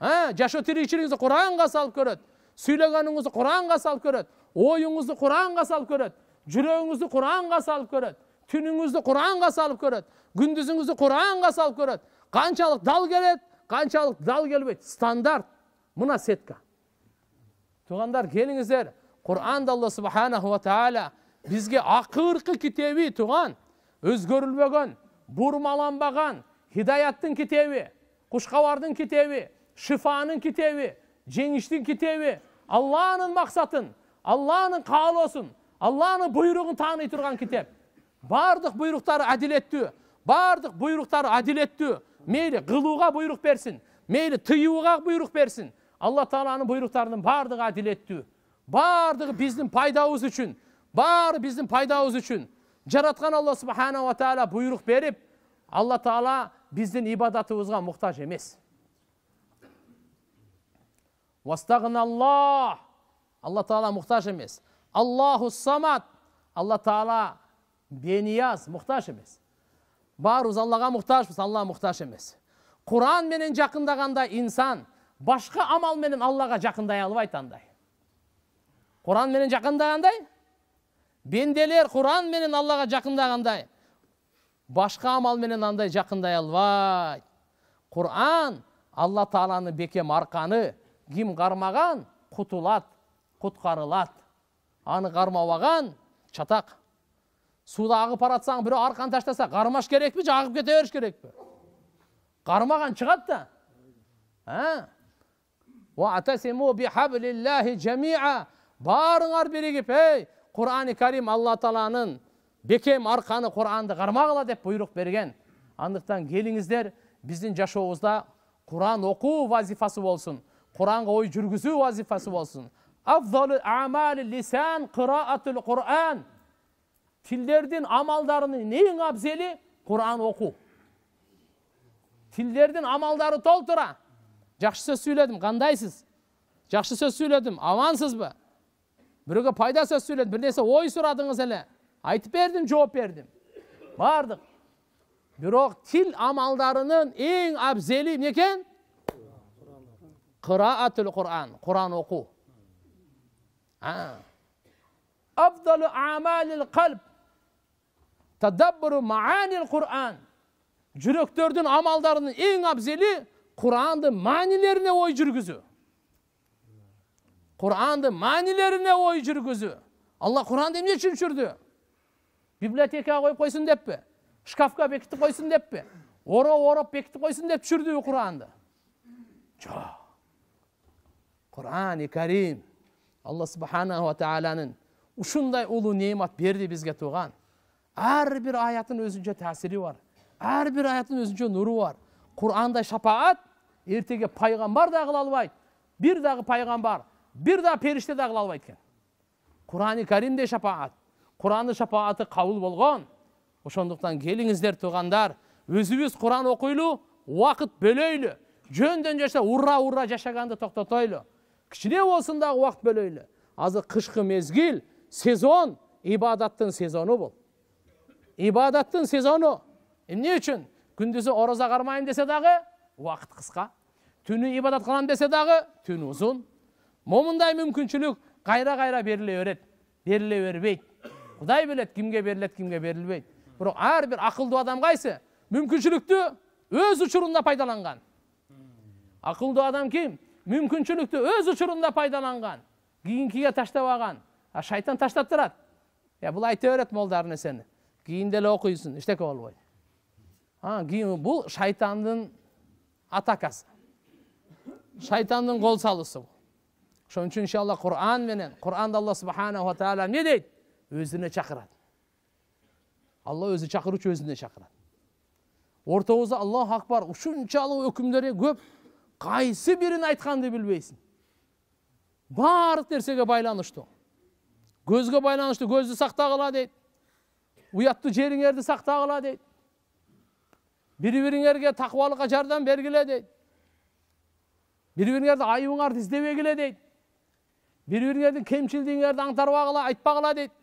ә, жашау тіршілігіңізді құранға салып көреді сөйлегеніңізді құранға салып көреді ойыңызды құранға салып көреді жүрегіңізді құранға салып көреді түніңізді құранға салып көреді күндізіңізді құранға салып көреді қаншалық дал келеді қаншалық дал келмейді стандарт мына сетка туғандар келіңіздер құранда алла субханаху тағала бізге ақырғы китеби туған өзгерілмеген бұрмаланбаған хидаяттың кетеуі құшқауардың кетеуі шифаның кетеуі жеңіштің кетеуі алланың мақсатын алланың қалаусын алланың бұйрығын тани тұрған кітап барлық бұйрықтары әділетті бардық бұйрықтары әділетті мейлі қылуға бұйрық берсін мейлі тыюға бұйрық берсін алла тағаланың бұйрықтарының бардығы әділетті бардығы біздің пайдамыз үшін бары біздің пайдамыз үшін жаратқан алла субханала тағала бұйрық беріп алла Таала біздің ибадатымызға мұқтаж емес алла тағала мұқтаж емес аллаху самат алла тағала бенияз мұқтаж емес бәріміз аллаға мұқтажбыз алла мұқтаж емес құран менен жақындағанда инсан башқа менен аллаға жақындай алмайды андай құран менен жақындағандай Бенделер, құран менен аллаға жақындағандай башқа амал менен андай жақындай албайт құран алла тағаланы бекем арқаны ким қармаған құтылат құтқарылат аны қармабаған чатак суда ағып бара жатсаң арқан таштаса қармаш керек пе ағып кете беріш керек пе қармаған шығады да ә? барыңар эй құран кәрим алла тағаланың бекем арқаны құранды Қармағыла деп бұйрық берген андықтан келіңіздер біздің жашообузда құран оқу вазифасы болсын құранға ой жүргізу вазифасы болсын құран тілдердің амалдарының ең абзелі құран оқу тілдердің амалдары толтыра жақсы сөз сөйледім қандайсыз жақсы сөз сөйледім амансыз ба біреуге пайда сөз сөйледім бірнәрсе ой сұрадыңыз әлі айтып бердім жауап бердім бардық бирок тіл амалдарының ең абзелі не екен қыраатул құран құран оқу أفضل أعمال қалб تدبر معاني құран жүректердің амалдарының ең абзелі құранды мәнилеріне ой жүргізу Kur'an'ın manilerine ой жүргізу алла құранды эмне үчүн түшүрдү библиотекага коюп койсун деппи шкафка бекитип койсун деппи ороп ороп бекитип койсун деп түшүрдүбү куранды жок курани карим алла субханала тааlanын ушундай улуу немат берди бизге тууган ар бир аяттын өзүнчө таасири бар ар бир аяттын өзүнчө нуру бар курандай шапаат эртеге пайгамбар да кыла албайт бир дагы пайгамбар Бір да періште да қыла албайт екен курани кәрімде шапаат құранның шапааты қабыл болған ошондуктан келиңиздер туугандар өзүбүз куран окуйлу убакыт бөлөйлү жөндөн жаша ура ура жашаганды токтотойлу кичине болсун дагы убакыт бөлөйлү азыр кышкы мезгил сезон ибадаттын сезону бул ибадаттын сезону эмне үчүн күндүзү ороза кармайм десе дагы убакыт кыска түнү ибадат кылам десе дагы түн узун момындай мүмкіншілік қайра қайра беріле береді беріле бермейді құдай білет кімге беріледі кімге берілмейді бірақ әрбір ақылды адам қайсы мүмкіншілікті өз ұшырында пайдаланған ақылды адам кім мүмкіншілікті өз ұшырында пайдаланған кийинкиге таштап а шайтан таштап тұрады бұл айта береді молдарын сені кейін деле оқисың іштеке болбайды а бұл шайтандың атакасы шайтандың қол салысы ошон үчүн иншалла куран менен құранда алла субханала таала эмне дейт өзүнө чакырат алла өзү чакыруучу өзүнө чакырат ортобузда аллаху акбар ушунчалык өкүмдөрү көп кайсы бирин айтканды билбейсиң баардык нерсеге байланыштуу көзгө байланыштуу көздү сактагыла дейт уяттуу жериңерди сактагыла дейт бири бириңерге такыбалыкка жардам бергиле дейт бири бириңерди айыбыңарды издебегиле дейт бириңердин кемшілдігіңерді аңтарбағыла айтпағыла дейді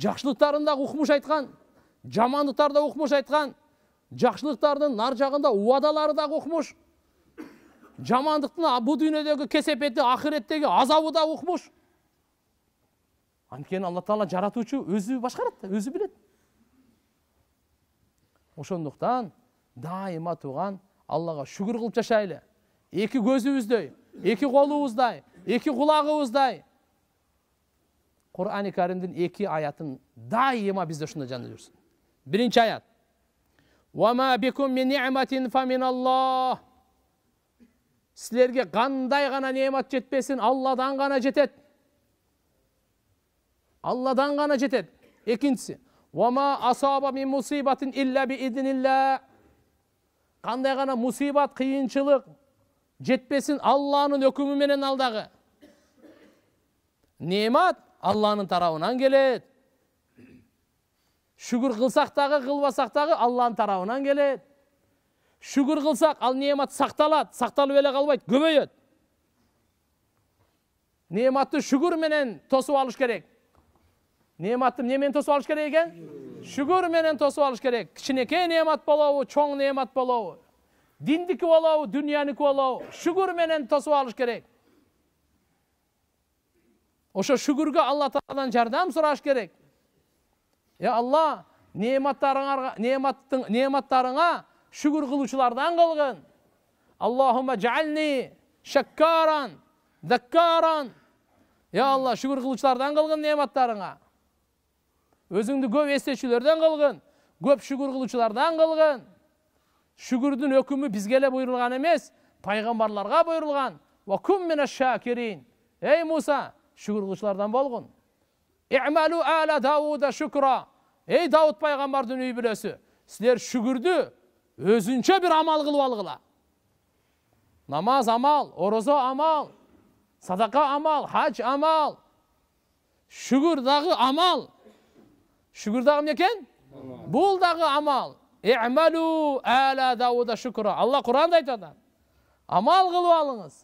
жакшылыктарын да ұқмыш айтқан жамандықтарды да ұқмыш айтқан жақсылықтардың нар жағында уадалары да ұқмыш жамандықтың бұл дүниедегі кесепеті ақыреттегі азабы да ұқмыш анткени алла тағала жаратуучу өзү башкарат өзү билет ошондуктан дайыма тууган аллага шүгүр кылып жашайлы эки көзүбүздөй екі қолуыздай екі құлағыңыздай құран кәрімдің екі аятын дайыма бізде шында жанында жүрсін бірінші аят сіздерге қандай ғана немат жетпесін алладан ғана жетеді алладан ғана жетеді екіншісі қандай ғана мұсибат қиыншылық жетпесін алланың өкімі менен алдағы немат алланың тарабынан келет Шүгүр қылсақ дағы қылбасақ дағы алланың тарабынан келет Шүгүр қылсақ ал немат сақталады сақталып еле қалбайды көбейеді нематты шүгүр менен тосып алыш керек нематты немен тосып алыш керек екен Шүгүр менен тосып алыш керек кішінекей немат болобу чоң немат болобу Діндікі болобу дүйнөнү болобу шүгүр менен тосуп алыш керек ошо шүгүргө алла тааладан жардам сураш керек э алла нематтарыңарга нематтың нематтарыңа шүгүр кылуучулардан кылгын аллахума жаални шаккаран заккаран э алла шүгүр кылуучулардан кылгын нематтарыңа өзүңдү көп эстечүлөрдөн кылгын көп шүгүр кылуучулардан кылгын шүгүрдүн өкүмү бизге эле буйрулган эмес пайгамбарларга буйрулган вакум мина шакирин эй муса шүгүр кылуучулардан болгун ималу аля дауда шукра эй давуд пайгамбардын үй бүлөсү силер шүгүрдү өзүнчө бир амал кылып алгыла намаз амал орозо амал садака амал хаж амал шүгүр дагы амал шүгүр дагы эмне экен бул дагы амал И'малу әлә Дауда шүкірі. Алла Құранда айтады. Амал қылып алыңыз.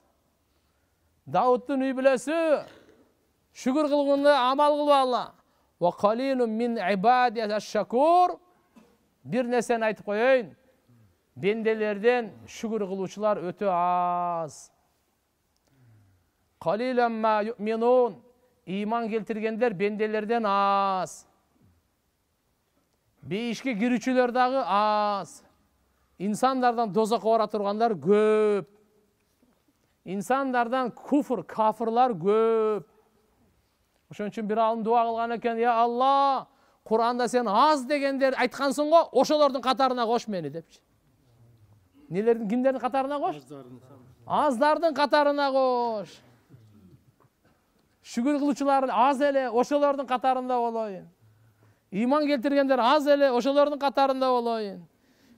Дауыттың үйбілесі шүкір қылғынды амал қылып алла. Ва қалилу мин ибадия шакур. Бір нәрсені айтып қояйын. Бенделерден шүкір қылушылар өте аз. Қалилу ма Иман келтіргендер бенделерден аз бейішке кирүүчүлөр дагы аз инсандардан дозокко бара тургандар көп инсандардан куфр кафырлар көп ошон үчүн бир аалым дуа кылган экен я алла куранда сен аз дегендерди айткансың го ошолордун катарына кош мени депчи нелердин кимдердин катарына кош аздардын катарына кош шүгүр кылуучулар аз эле ошолордун катарында болоюн иман келтіргендер аз эле ошолордун катарында болоюн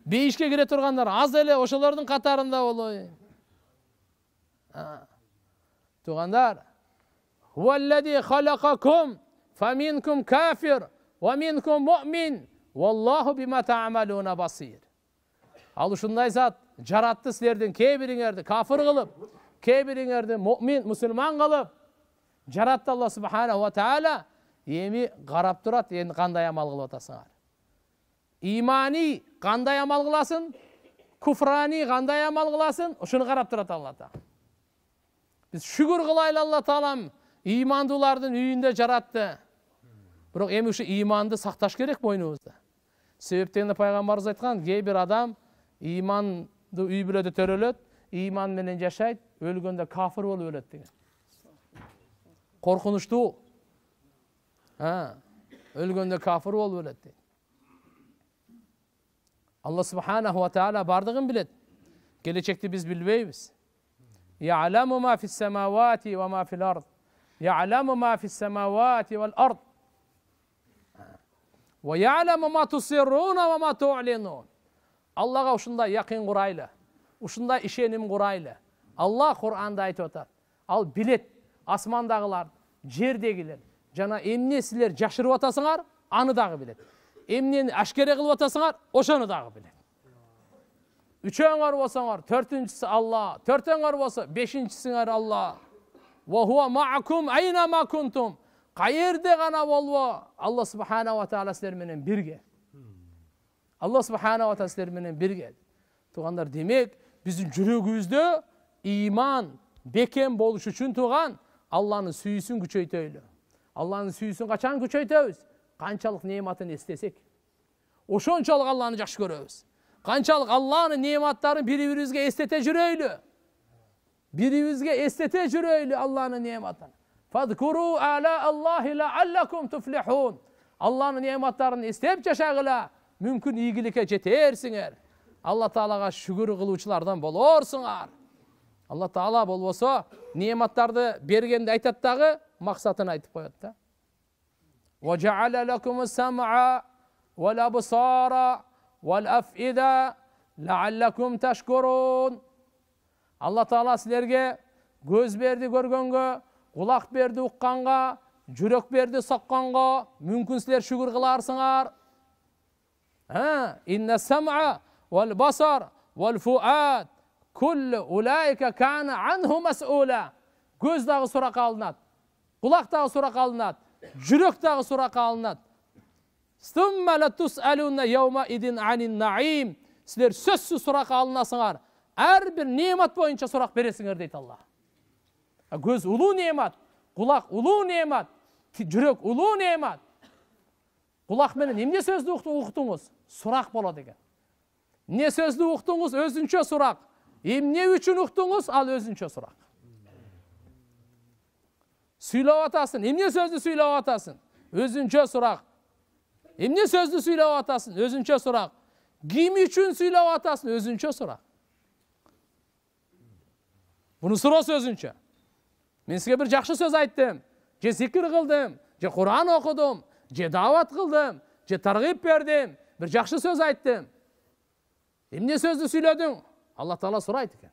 бейишке кире тургандар аз эле ошолордун катарында болоюн туугандар кафир كافر минкум мумин «Валлаху бима таамалуна басир ал ушундай зат жаратты силердин кээ бириңерди кафыр кылып кээ бириңерди мумин мусулман кылып жаратты алла субханала тааля эми карап турат эми кандай амал кылып атасыңар имани кандай амал кыласың куфрани кандай амал кыласың ушуну карап турат алла Тағала. биз шүгүр кылайлы алла таалам ыймандуулардын үйүндө жаратты бирок эми ушу иманды сакташ керек мойнубузда себептен дегенде пайгамбарыбыз айткан кээ бир адам Иманды үй бүлөдө төрөлөт ыйман менен жашайт өлгөндө кафыр болуп өлөт деген коркунучтуу Ha. Өлгенде кафир ол өледі дейді. Алла Субханаху ва Таала бардығын білет. Келешекті біз білмейміз. Яаламу ма фис самавати ва ма фил ард. Яаламу ма фис самавати вал ард. Ва яаламу ма тусируна ва ма туалинун. Аллаға ұшында яқын құрайлы. Ұшында ішенім құрайлы. Алла Құранда айтып отыр. Ал білет асмандағылар, жердегілер, жана эмне силер жашырып атасыңар аны дагы билет эмнени ашкере кылып атасыңар ошону дагы билет үчөөңөр болсоңор төртүнчүсү алла төртөөңөр болсо бешинчисиңер алла каерде гана болбо алла субханала таала силер менен бирге алла субханала таала силер менен бирге туугандар демек биздин жүрөгүбүздө иман бекем болуш үчүн тууган алланы сүйүүсүн күчөйтөлү алланын сүйүүсүн качан күчөйтөбүз канчалык нематын эстесек ошончолук алланы жакшы көрөбүз канчалык алланын нематтарын бири бирибизге эстете жүрөйлү бири бирибизге эстете жүрөйлү алланын неематын алланын нематтарын эстеп жашагыла мүмкүн ийгиликке жетерсиңер алла таалага шүгүр кылуучулардан болорсуңар алла тағала болбоса нематтарды бергенде айтады дағы мақсатын айтып қояды да алла тағала сілерге көз берді көргенге құлақ берді ұққанға жүрек берді соққанға мүмкін сілер шүкір қыларсыңар ә, инна көздағы сұрақ алынады құлақтағы сұрақ алынады дағы сұрақ алынады сіздер сөзсіз сұрақ алынасыңар әрбір немат бойынша сұрақ бересіңдер дейді алла көз ұлу немат құлақ ұлу немат жүрек ұлу немат құлақ құлақменен немне сөзді ұқтыңыз сұрақ болады екен не сөзді ұқтыңыз өзінше сұрақ эмне үчүн уктуңуз ал өзүнчө сурак сүйлөп атасың эмне сөздү сүйлөп атасың өзүнчө сурак эмне сөздү сүйлөп атасың өзүнчө сурак ким үчүн сүйлөп атасың өзүнчө сурак буну суроосу өзүнчө мен сизге бир жакшы сөз айттым же зикир кылдым же куран окудум же даават кылдым же таргиб бердим бир жакшы сөз айттым эмне сөздү сүйлөдүң алла тағала сұрайды екен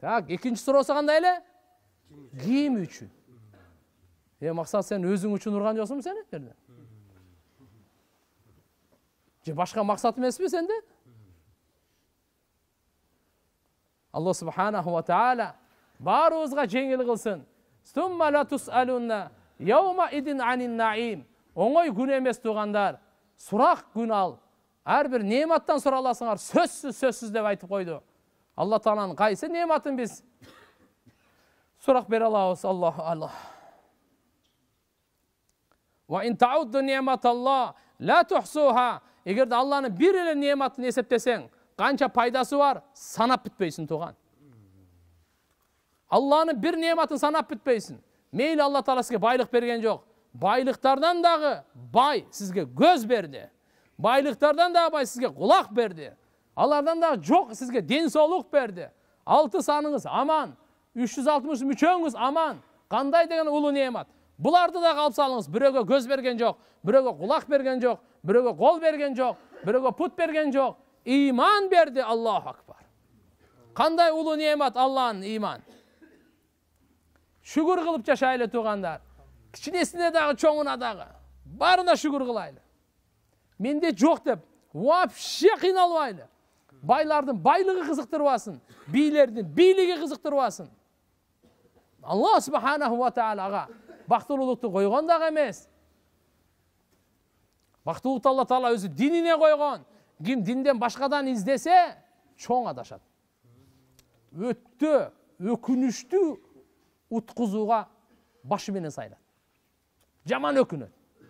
так екінші сұраусы қандай эле ким үчүн э максат сен өзүң үчүн урган жоксуңбу сен ал жерде же башка максат эмеспи сенде алла субханаху тағала баарыбызга жеңил кылсын оңай күн эмес туугандар сурак күн ал ар бир нематтан сураласыңар сөзсүз сөзсүз деп айтып койду алла тағаланың қайсы нематын біз сұрақ бере аламыз аллаху алла егер де алланың бір елі нематын есептесең қанша пайдасы бар санап бітпейсің туған алланың бір нематын санап бітпейсің мейлі алла тағала сізге байлық берген жоқ байлықтардан дағы бай сізге көз берді байлықтардан да бай сізге құлақ берді алардан да жоқ сізге ден соулық берді алты саныңыз аман 360 мүшеңіз аман қандай деген ұлы немат бұларды да қалып салыңыз біреуге көз берген жоқ біреуге құлақ берген жоқ біреуге қол берген жоқ біреуге пут берген жоқ иман берді аллаху акбар қандай ұлы немат алланың иман шүгір қылып жашайлы туғандар кішінесіне дағы чоңына дағы барына шүгір кылайлы. менде жоқ деп вообще кыйналбайлы байлардың байлығы қызықтырып алсын билердің билігі қызықтырып алсын алла субханахуа тағалаға бақтылылықты қойған дағы емес бақтылылықты алла тағала өзі дініне қойған кім динден басқадан іздесе чоң адашады өтті өкінішті ұтқызуға башыменен сайлады жаман өкінеді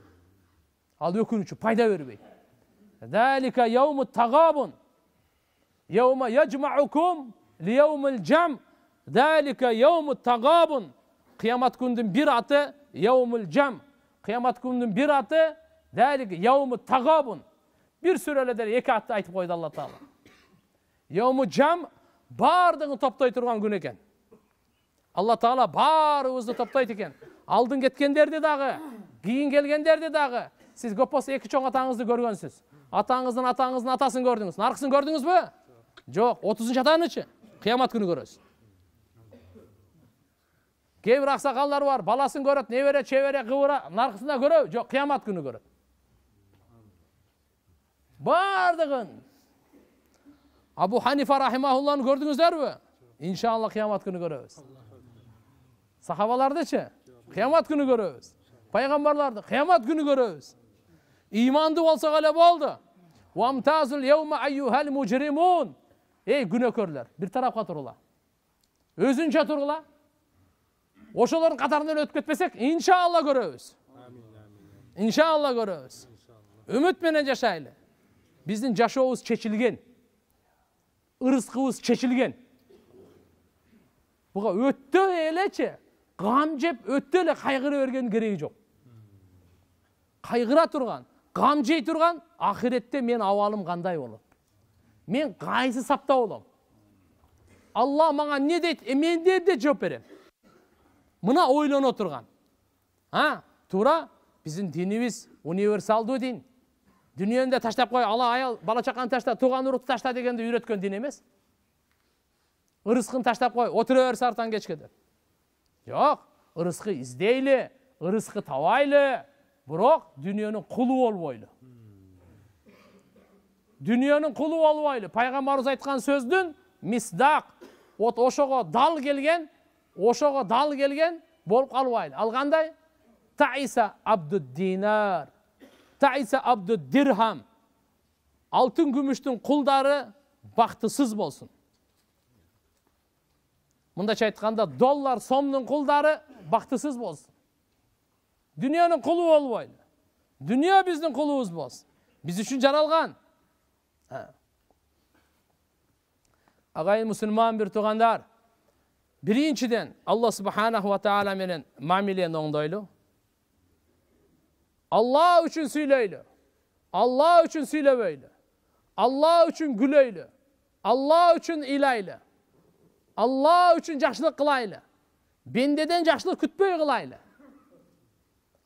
ал өкінуші пайда бермейді يوم يجمعكم ليوم الجمع ذلك يوم التغابن қиямат күндің бір аты яумул жам қиямат күнінің бир аты дәлік яуму тағабун бір сүрелерде екі атты айтып койду алла таала яуму жам барлығын топтой турган күн экен алла таала баарыбызды топтойт экен алдын кеткендерди дагы кийин келгендерди дагы сиз көп болса екі чоң атаңызды көргөнсүз атаңыздын атаңыздын атасын көрдіңіз нарқысын көрдіңіз Жоқ отызыншы атаның ше қиямат күні көресің кейбір ақсақалдар бар баласын көреді немере шөбере қыбыра нарқысында көреді жоқ қиямат күні көреді барлығын абу ханифа рахимаулланы көрдіңіздер бе иншалла қиямат күні көреміз сахабаларды ше қиямат күні көреміз пайғамбарларды қиямат күні көреміз иманды болсақ әлі болды эй күнөкөрлөр бир тарапка тургула өзүнчө тургула ошолордун катарынан өтүп кетпесек иншалла көрөбүз иншалла көрөбүз үмүт менен жашайлы биздин жашообуз чечилген ырыскыбыз чечилген буга өттө элечи кам жеп өттө эле кайгыра берген кереги жок кайгыра турган кам жей турган ахиретте мен абалым кандай болот мен қайсы сапта боламын алла маған не дейді е мен де, де жауап беремін мына ойлана отырған. а тура біздің дініміз универсалды дейін. дүниені де таштап қой ала аял бала шақаны ташта туған ұрықты ташта дегенді үйреткен дін емес ырысқын таштап қой отыра бер сарытан кешке деп жоқ ырысқы іздейлі ырысқы табайлы бірақ дүниенің құлы болып дүниенің құлы айлы. пайғамбарымыз айтқан сөздің мисдақ вот ошоға дал келген ошоға дал келген болып қалбайлы ал қандай таиса абдуддинар таиса абдуддирхам алтын күміштің құлдары бақытсыз болсын мындайша айтқанда доллар сомның құлдары бақытсыз болсын дүниенің құлы болбайлы дүние біздің құлымыз болсын біз үшін жаралған Ағайын мусулман бир туугандар биринчиден алла субханаху таала менен мамилени оңдойлу алла үчүн сүйлөйлү алла үчүн сүйлөбөйлү алла үчүн күлөйлү алла үчүн ыйлайлы алла үчүн жакшылык кылайлы бендеден жакшылык күтпөй кылайлы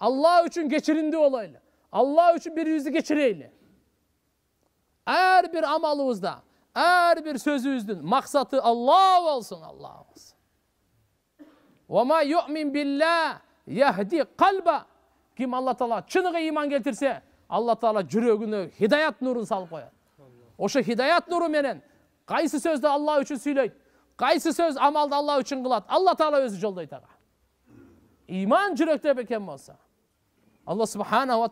алла үчүн кечиримдүү болойлу алла үчүн бири бирибизди әрбір амалыбызда әрбір сөзіміздің мақсаты алла болсын алла болсын кім алла тағала шыныға иман келтірсе алла тағала жүрегіне хидаят нұрын салып қояды ошо хидаят нұры менен қайсы сөзді алла үшін сөйлейді қайсы сөз амалды алла үшін қылады алла тағала өзі жолдайды аға иман жүректе екен болса алла субханала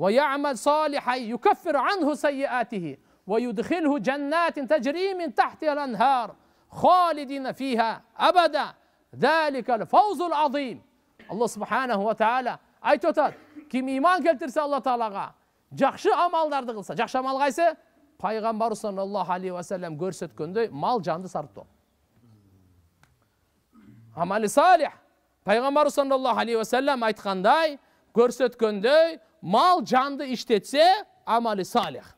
ويعمل صالحا يكفر عنه سيئاته ويدخله جنات تجري من تحتها الانهار خالدين فيها ابدا ذلك الفوز العظيم alloh subhanahu va taolo aytib o'tadi kim iymon keltirsa alloh taologa yaxshi amallarni qilsa yaxshi amal qaysi payg'ambar sollallohu alayhi vasallam ko'rsatganday mol jonni sarfto amali solih payg'ambar sollallohu alayhi vasallam aytganday ko'rsatganday мал жанды іштетсе амали салих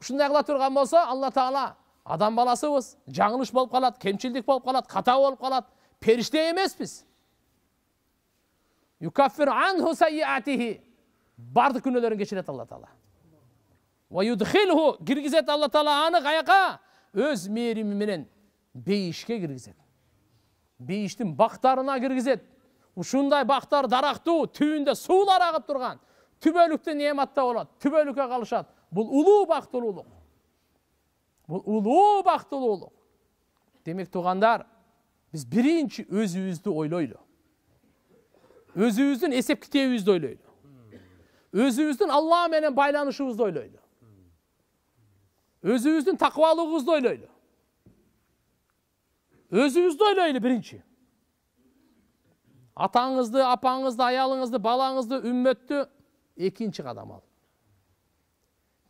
ушундай кыла турган болсо алла таала адам баласыбыз жаңылыш болуп калат кемчилдик болуп калат ката болуп калат периште эмеспиз бардык күнөөлөрүн кечирет алла таала киргизет алла таала аны каяка өз мээрими менен бейишке киргизет бейиштин бактарына киргизет ушундай бақтар дарақты түйінде суулар ағып тұрған, түбөлүктү нематта болот түбөлүккө қалышады Бұл ұлу бактылуулук бұл улуу бактылуулук демек туугандар биз биринчи өзүбүздү ойлойлу өзүбүздүн эсеп китебибизди ойлойлу өзүбүздүн алла менен байланышыбызды ойлойлу өзүбүздүн такыбалыгыбызды ойлойлу өзүбүздү ойлойлу бірінші атаңызды апаңызды аялыңызды балаңызды үмметті екінші қадам ал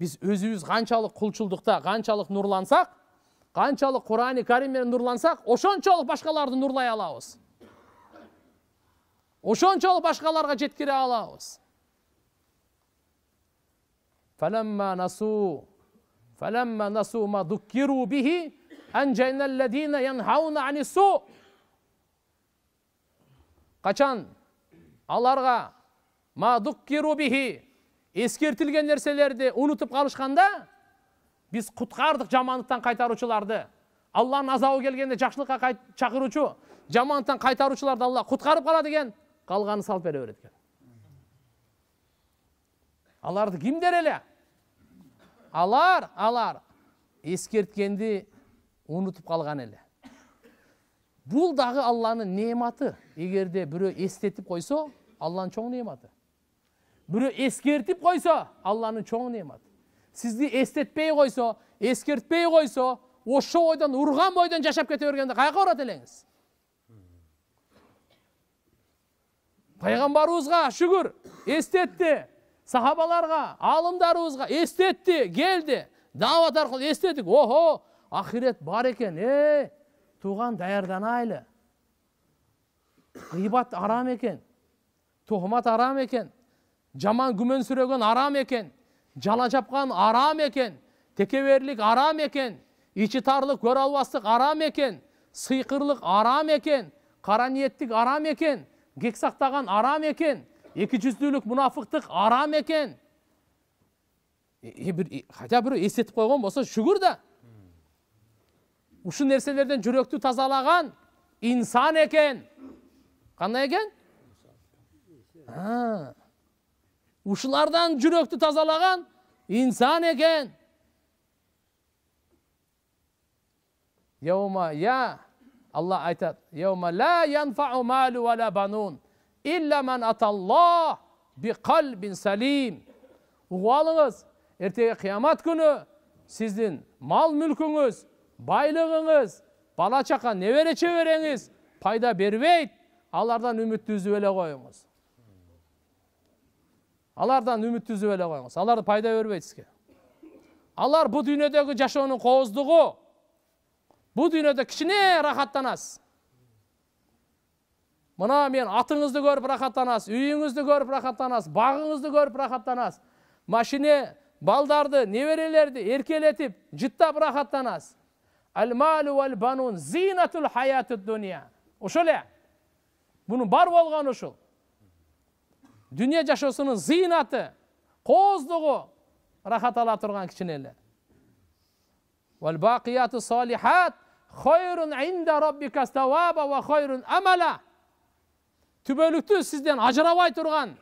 біз өзіміз қаншалық құлшылдықта қаншалық нұрлансақ қаншалық құрани кәріммен нұрлансақ ошоншолық башқаларды нұрлай алабыз ошоншолық башқаларға жеткіре алабыз فلما насу, فلما насу қачан аларға бихи ескертілген нәрселерді ұмытып қалышқанда біз құтқардық жамандықтан қайтарушыларды алланың азауы келгенде жақсылыққа қай, шақырушы жамандықтан қайтарушыларды алла құтқарып қалады екен қалғанын салып бере береді екен аларды кімдер еле алар алар ескерткенді ұмытып қалған еле бұл дағы алланың нематы егерде біреу естетіп қойса алланың чоң нематы біреу ескертіп қойса алланың чоң нематы сізді естетпей қойса ескертпей қойса Ошо ойдан ұрған бойдан жашап кете бергенде қайқа ұрады елеңіз пайғамбарымызға шүгір естетті сахабаларға алымдарымызға естетті келді дауат арқылы охо ахирет бар екен туған даярданайлы ғибат арам екен тоқымат арам екен жаман күмән сүреген арам екен жала жапқан арам екен текеберлік арам екен тарлык көр албастық арам екен сыйқырлық арам екен қара ниеттік арам екен кек сақтаған арам екен екі жүзділік мұнафықтық арам екен хотя бір естетіп қойған болса шүгүр да ушул нерселерден жүрөктү тазалаган инсан экен кандай экен ушулардан жүрөктү tazalagan insan eken. Yevma ya Allah aytat. Yevma la yenfa'u malu ve la banun illa men atallah bi kalbin salim. Uğalınız erteye kıyamet günü sizin mal mülkünüz, байлығыңыз бала шақа небере шөбереңіз пайда бербейді алардан үміт үзіп эле қойыңыз алардан үміт үзіп эле қойыңыз алар пайда бербейді сізге алар бұл дүниедегі жашоонун қоздығы бұл дүниеде кішіне рахаттанасыз мына мен атыңызды көріп рахаттанасыз үйіңізді көріп рахаттанасыз бағыңызды көріп рахаттанасыз машине балдарды неберелерді еркелетіп жыттап рахаттанасыз Ал әлмалу әл банун зинатул хаяты дүния ошо эле мунун бар болған ушул дүйнө жашоосунун зыйнаты кооздугу рахат ала турган кичине эле вал бакияту салихат хойрун инда роббика саваба ва хойрун амала түбөлүктүү сизден ажырабай турган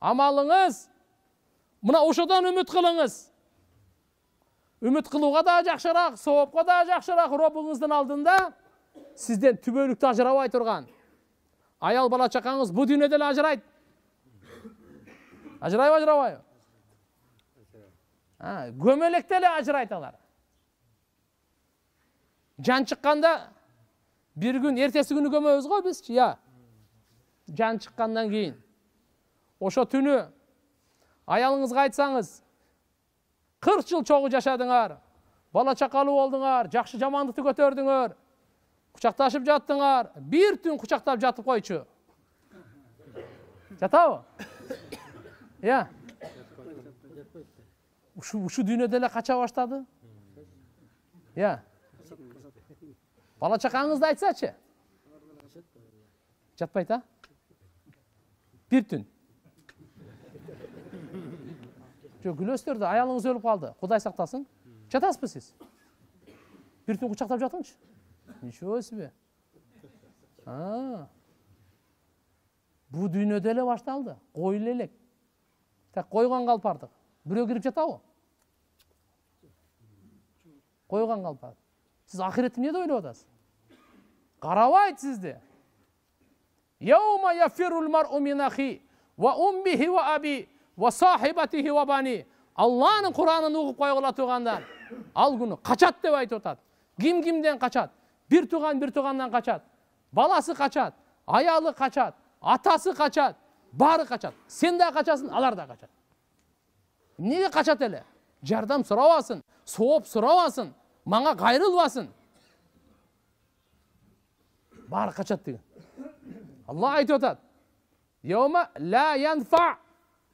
амалыңыз мына ошодон үмүт кылыңыз үміт қылуға да жақшырақ сауапқа да жақшырақ роббыңыздың алдында сізден түбөлікті ажырабай тұрған. аял бала чакаңыз бул ажырайды Ажырай ажырайт ажырайбы ажырабайбы көмелекте эле ажырайт алар жан шыққанда бір күн эртеси күні көмөбүз ғой біз, ыя жан шыққаннан кейін. ошо түні аялыңызға айтсаңыз қырық жыл чогуу жашадыңар бала чакалуу болдуңар жакшы жамандыкты көтөрдүңөр кучакташып жаттыңар бир түн кучактап жатып койчу жатабы иә ушу ушу дүйнөдө эле кача баштады иә бала чакаңызды айтсачы жатпайт а бир түн жоқ гүл аялыңыз өліп қалды құдай сақтасын жатасыз ба сіз түн құшақтап жатыңызшы ничего себе бұл дүйнөдө эле башталды коюла элек так койгон калпардык бирөө кирип жатабы койгон калпардык сиз акыретти эмне деп ойлоп атасыз ва аби сахибатихи вабани алланың құранын оқып қойғыла туғандар ал күні қачат деп айтып атат ким кимден қачат бір туған бір туғаннан қачат баласы қачат аялы қачат атасы қачат бары қачат сен де қачасың алар да қачат неге қачат әлі жардам сұрап алсын соғып сұрап маңа қайрылбасын бары қачат деген алла айтып янфа!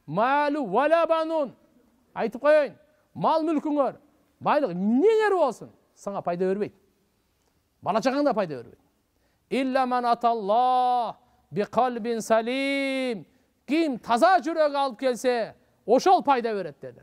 Малу уәлә банун айтып қояйын мал мүлкіңөр байлық неңер болсын саңа пайда бермейді бала шағаң да пайда бермейді салим кім таза жүрек алып келсе ошол пайда береді деді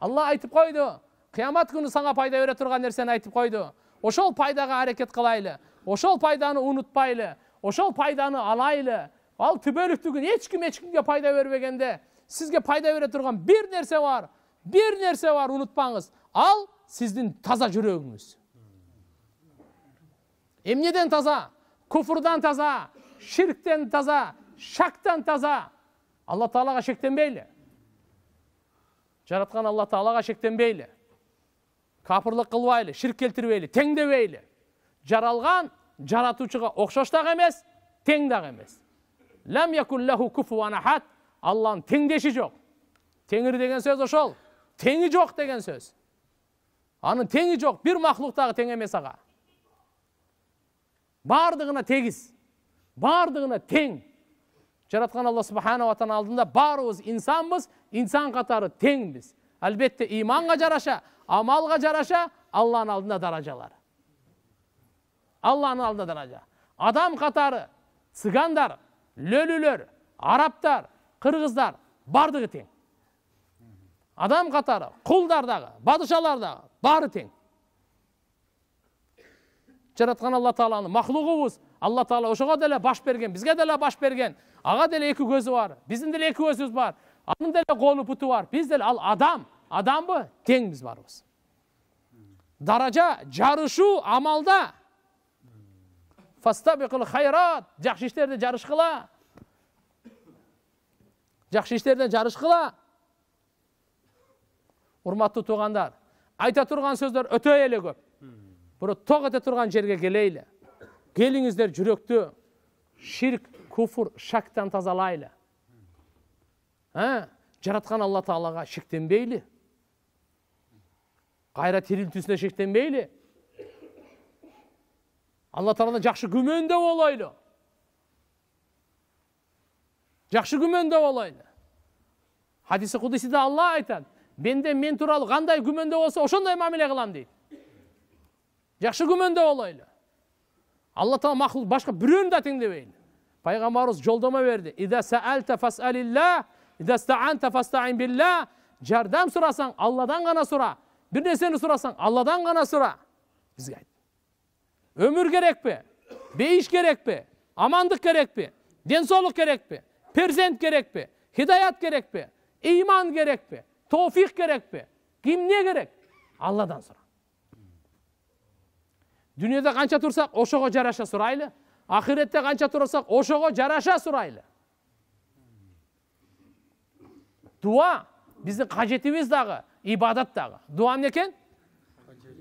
алла айтып қойды қиямат күні саңа пайда бере тұрған нәрсені айтып қойды ошол пайдаға әрекет қылайлы ошол пайданы ұнытпайлы ошол пайданы алайлы ал түбөлүктүгүн эч ким эч кимге пайда бербегенде сизге пайда бере турган бир нерсе бар бир нерсе бар унутпаңыз ал сиздин таза жүрөгүңүз эмнеден таза куфурдан таза ширктен таза шактан таза алла таалага шектенбейли жараткан алла таалага шектенбейли капырлык кылбайлы ширк келтирбейли теңдебейли жаралган жаратуучуга окшош дагы эмес тең дагы эмес ләм якуллаху куфуан ахад алланың теңдеші жоқ теңір деген сөз ошол теңі жоқ деген сөз анын теңі жоқ бір мақлұқ тең емес ага бардығына тегіз бардығына тең жаратқан алла субханала тағала алдында баарыбыз инсанбыз инсан қатары теңбіз әлбетте иманға жараша амалға жараша алланың алдында даражалар алланың алдында даража адам қатары цыгандар лөлілер арабтар қырғыздар бардығы тең адам қатары құлдардағы дагы бары тең жаратқан алла тағаланы мақлұғымыз алла тағала ошоға деле баш берген бізге деле баш берген ага деле эки көзү бар биздин деле эки көзүбүз бар анын деле колу бұты бар биз деле ал адам адамбы теңбіз баарыбыз даража жарышуу амалда фастабиқл хайрат жақсы іштерде жарыш қыла жақсы жарыш қыла урматтуу туугандар айта турган сөздөр өтө эле көп бирок ток ете турган жерге келейлі. келиңиздер жүрөктү ширк куфур шактан тазалайлы жараткан алла таалага шектенбейли кайра тирилтүүсүнө шектенбейли алла тағаладан жақсы күмәндеп алайлы жақсы күмәндеп алайлы хадисі құдисиде алла айтады бенде мен туралы қандай күмәнде болса ошондай мамиле қыламын дейді жақсы күмәнде болайлы алла тағала мақұл басқа біреуін да теңдемейді пайғамбарымыз жолдама берді жәрдем сұрасаң алладан ғана сұра бір нәрсені сұрасаң алладан ғана сұра бізге өмір керек пе бейіш керек пе амандық керек пе денсаулық керек пе перзент керек пе хидаят керек пе иман керек пе тофих керек пе ким не керек алладан сұра дүниеде қанша тұрсақ ошоға жараша сұрайлы ақиретте қанша тұрсақ ошоға жараша сұрайлы дуа біздің қажетіміз дағы ибадат дағы дуа не екен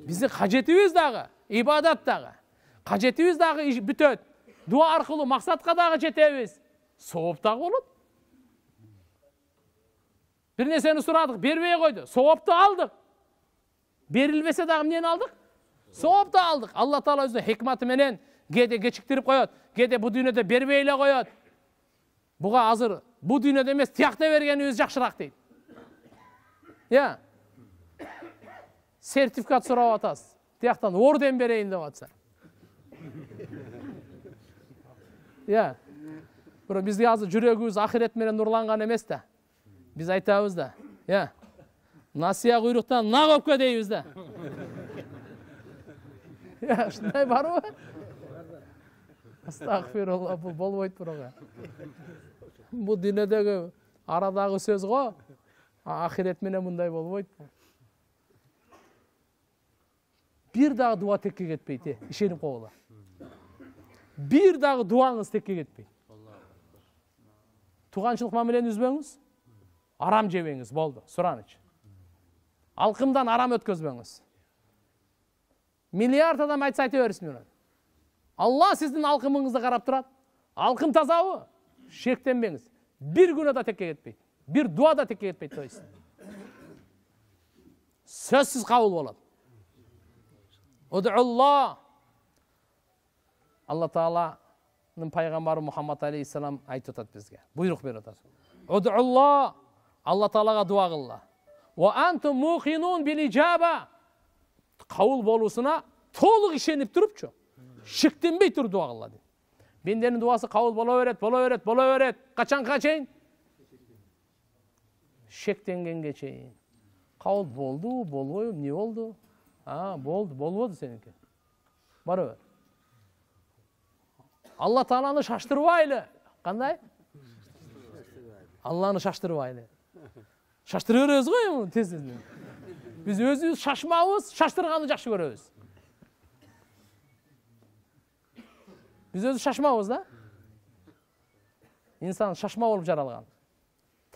біздің қажетіміз дағы ибадат дағы қажетіміз дағы бүтөт дуа арқылы мақсатқа дағы жетеміз соғып дағы болады бір нәрсені сұрадық бермей қойды сауапты алдық берілмесе дағы нені алдық сауапты алдық алла тағала өзінің хикматыменен кейде кешіктіріп қояды кейде бұл дүниеде бербей эле қояды бұға азыр бұл дүниеде емес тияқта берген өзі жақсырақ дейді иә сертификат сұрап атасыз тияқтан орден берейін деп жатса иә бірақ бізде азыр жүрегіміз ақирет менен нұрланған емес та біз айтабыз да иә насия куйруктан құйрықтан мына көпке дейміз да иә ушундай барбы астағфирулла бұл болбойт бирок бұл дүйнөдөгү арадағы сөз го ақирет менен мындай болбойт бир дагы дуа текке кетпейт ишеніп ишенип койгула бір дағы дуаңыз текке кетпейді туғаншылық мамилени үзбеңіз арам жебеңіз болды сұраныч алқымдан арам өткізбеңіз миллиард адам айтса айта берсін Аллах алла сіздің алқымыңызды қарап тұрады алқым тазабы шектенбеңіз бір күні да текке кетпейді бір дуа да текке кетпейді то есть сөзсіз қабыл болады алла тағаланың пайғамбары мұхаммад алейхисалам айтып жатады бізге бұйрық беріп жатады алла тағалаға дуа қылла қауыл болусына толық ішеніп тұрып шектенбей тұр дуа қылла дейді бендердің дуасы қауыл бола береді бола береді бола береді қашанға шейін шектенгенге шейін қауыл болды болбой не болды а болды болбады сенікі бара бер алла тағаланы шаштырбайлы қандай алланы шаштырбайлы шаштыра өз ғой тез тез біз өзіміз шашмауыз шаштырғанды жақсы көреміз біз өзі шашмауыз да инсан шашма болып жаралған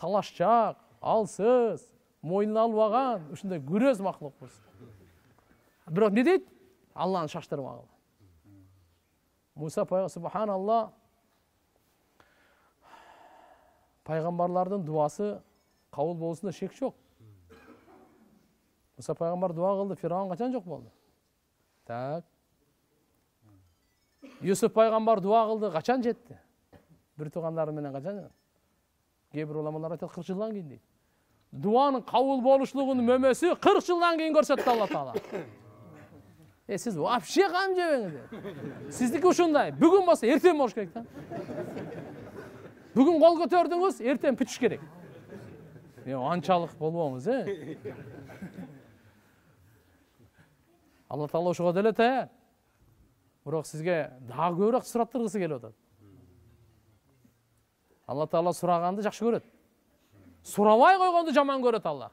талашжақ алсыз мойнына алып алған ушундай күрөз макулукпуз Бірақ, не дейді? алланы шаштырмагыл мұса субханалла пайғамбарлардың дуасы қабыл болысында шек жоқ мұса пайғамбар дуа қылды фирауын қашан жоқ болды так юсуф пайғамбар дуа қылды қашан жетті бір туғандарыменен қашан кейбір ғұламалар айтады қырық жылдан кейін дейді дуаның қабыл болушылығының мөмесі қырық жылдан кейін көрсетті алла тағала е сіз вообще қанып жемеңіздер сіздікі ушундай бүгін болса ертең болуш керек та бүгін қол көтердіңіз ертең пүтіш керек е анчалық болбоңуз э алла тағала ошого дәлет, ә бирок сізге дагы көбүрөөк сураттыргысы келип атат алла тағала сұрағанды жақсы көреді сұрамай қойғанды жаман көреді алла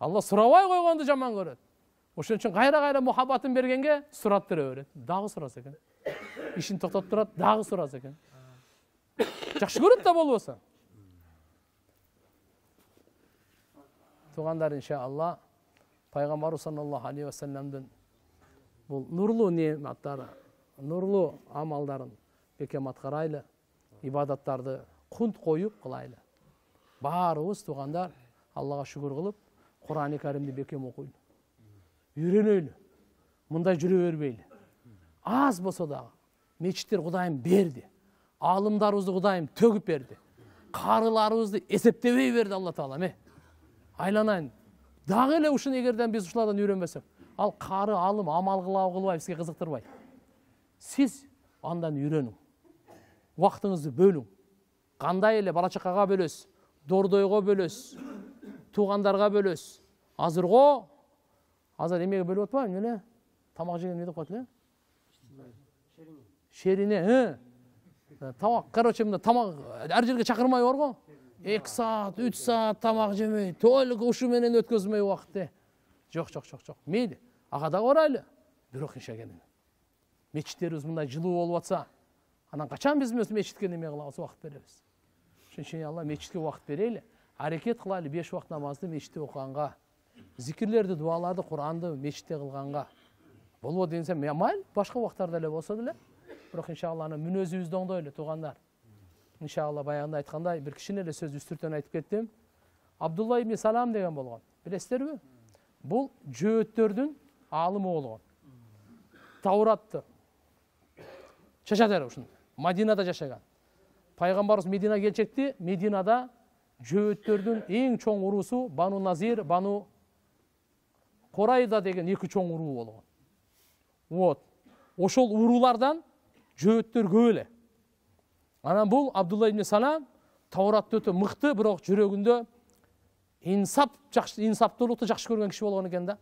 алла сұрабай қойғанды жаман көреді ошон үчүн кайра кайра мухаббатын бергенге сурап берет дагы сураса экен ишин токтотуп турат дагы сураса экен жакшы көрөт да болбосо туугандар иншаалла пайгамбарыбыз саллаллаху алейхи вассаламдын бул нурлуу нематтары нурлуу амалдарын бекем аткарайлы ибадаттарды кунт коюп кылайлы баарыбыз туугандар аллага шүгүр кылып құран кәрімді бекем оқиын үйренейлі мұндай жүре бермейлі аз болса да мешіттер құдайым берді алымдарымызды құдайым төгіп берді қарыларымызды есептемей берді алла тағала ме айланайын дағы эле ушуну біз биз ушулардан үйрөнбөсөк ал қары алым амал кылабы кылбайбы бізге кызыктырбайт сіз андан үйрөнүң уақытыңызды бөлүң қандай эле бала чакага бөлөсүз дордойго бөлөсүз туғандарға бөлес азыр го азыр эмеге бөлүп атпаймы эле тамақ жеген не деп коет эле шерине ә? тамақ короче мына тамақ әр жерге чакырмай ғой эки саат үч саат тамақ жемей только ушу менен өткөзмөй убакытты жоқ жоқ жоқ жок мейли ага дагы барайлы бирок ишегени мечиттерибиз мындай жылуу болуп атса анан качан биз мечитке неме кылабыз убакыт беребиз ошон үчүн алла мечитке убакыт берели әрекет қылайлы беш уақыт намазды мешітте оқығанға зікірлерді дуаларды құранды мешітте қылғанға бұл деген инсан майли башқа уақыттарда эле болсо деле бирок иншалла аны мүнөзүбүздү оңдойлу туугандар иншалла баягында айткандай бир кичине эле сөз үстүртөн айтып кеттим абдулла ибн салам деген болгон билесиздерби бул жөөттөрдүн аалымы болгон тауратты чачат эле мадинада жашаган пайгамбарыбыз мединага келчекти мединада жөөттөрдүн ең чоң уруусу бану назир бану корайда деген екі чоң уруу болгон вот ошол уруулардан жөөттөр көп эле анан бул абдулла ибн салам тауратты өтө мыкты бирок жүрөгүндө инсап жакшы инсаптуулукту жакшы көргөн киши болгон экен да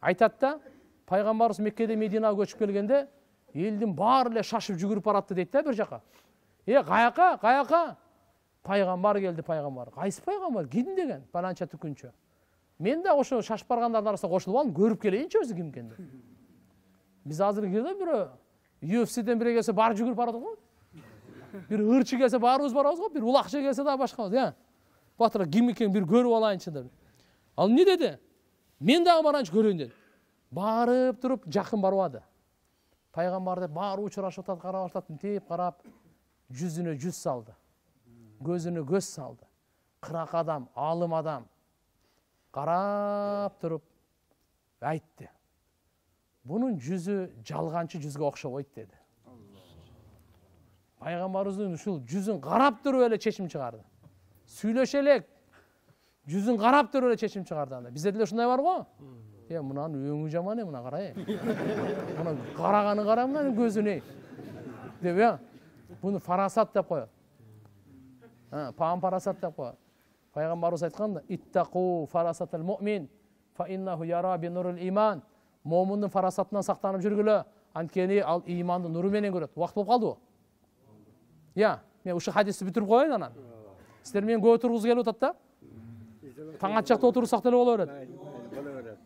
айтат да пайгамбарыбыз меккеден мединага көчүп келгенде элдин баары эле шашып жүгүрүп баратты дейт да бир жака э каяка каяка пайғамбар келді пайғамбар қайсы пайғамбар кім деген пәланша түкінші мен де ошо шашып барғандардың арасына қосылып алдым көріп келейінші өзі кім екенін біз азыр келе бирөө юфсден біреу келсе барып жүгіріп барады ғой бір ырчы келсе баарыбыз барабыз ғой бір улакчы келсе дагы башкабыз иә батыр ким экенин бир көрүп алайынчы деп ал эмне деди мен дагы барайынчы көрөйүн деди барып туруп жакын барбады пайгамбар деп баары учурашып атат карап атат мынтип карап жүзүнө жүз салды көзіне көз салды қырақ адам алым адам қарап тұрып айтты бұның жүзі жалғаншы жүзге ұқшамайды деді пайғамбарымыздың ушул жүзін қарап тұрып эле чечим шығарды сүйлөшө элек жүзін қарап тұрып эле чечим шығарды ана бизде деле ушундай бар ғой е мынанын өңү жаман е мына кара э мына караганын кара мынанын көзүн эй деп э буну фарасат деп коет Э, паам парасат деп қояды пайғамбарымыз айтқан иттақу фарасат мумин фаиннаху яра иман момынның фарасатынан сақтанып жүргілі анткени ал иманды нұрыменен көреді уақыт болып қалды ғой иә мен осы хадисті бітіріп қояйын анан сіздер мені көп отырғызғы келіп жатады да таң ат жақта отырсақ деле бола береді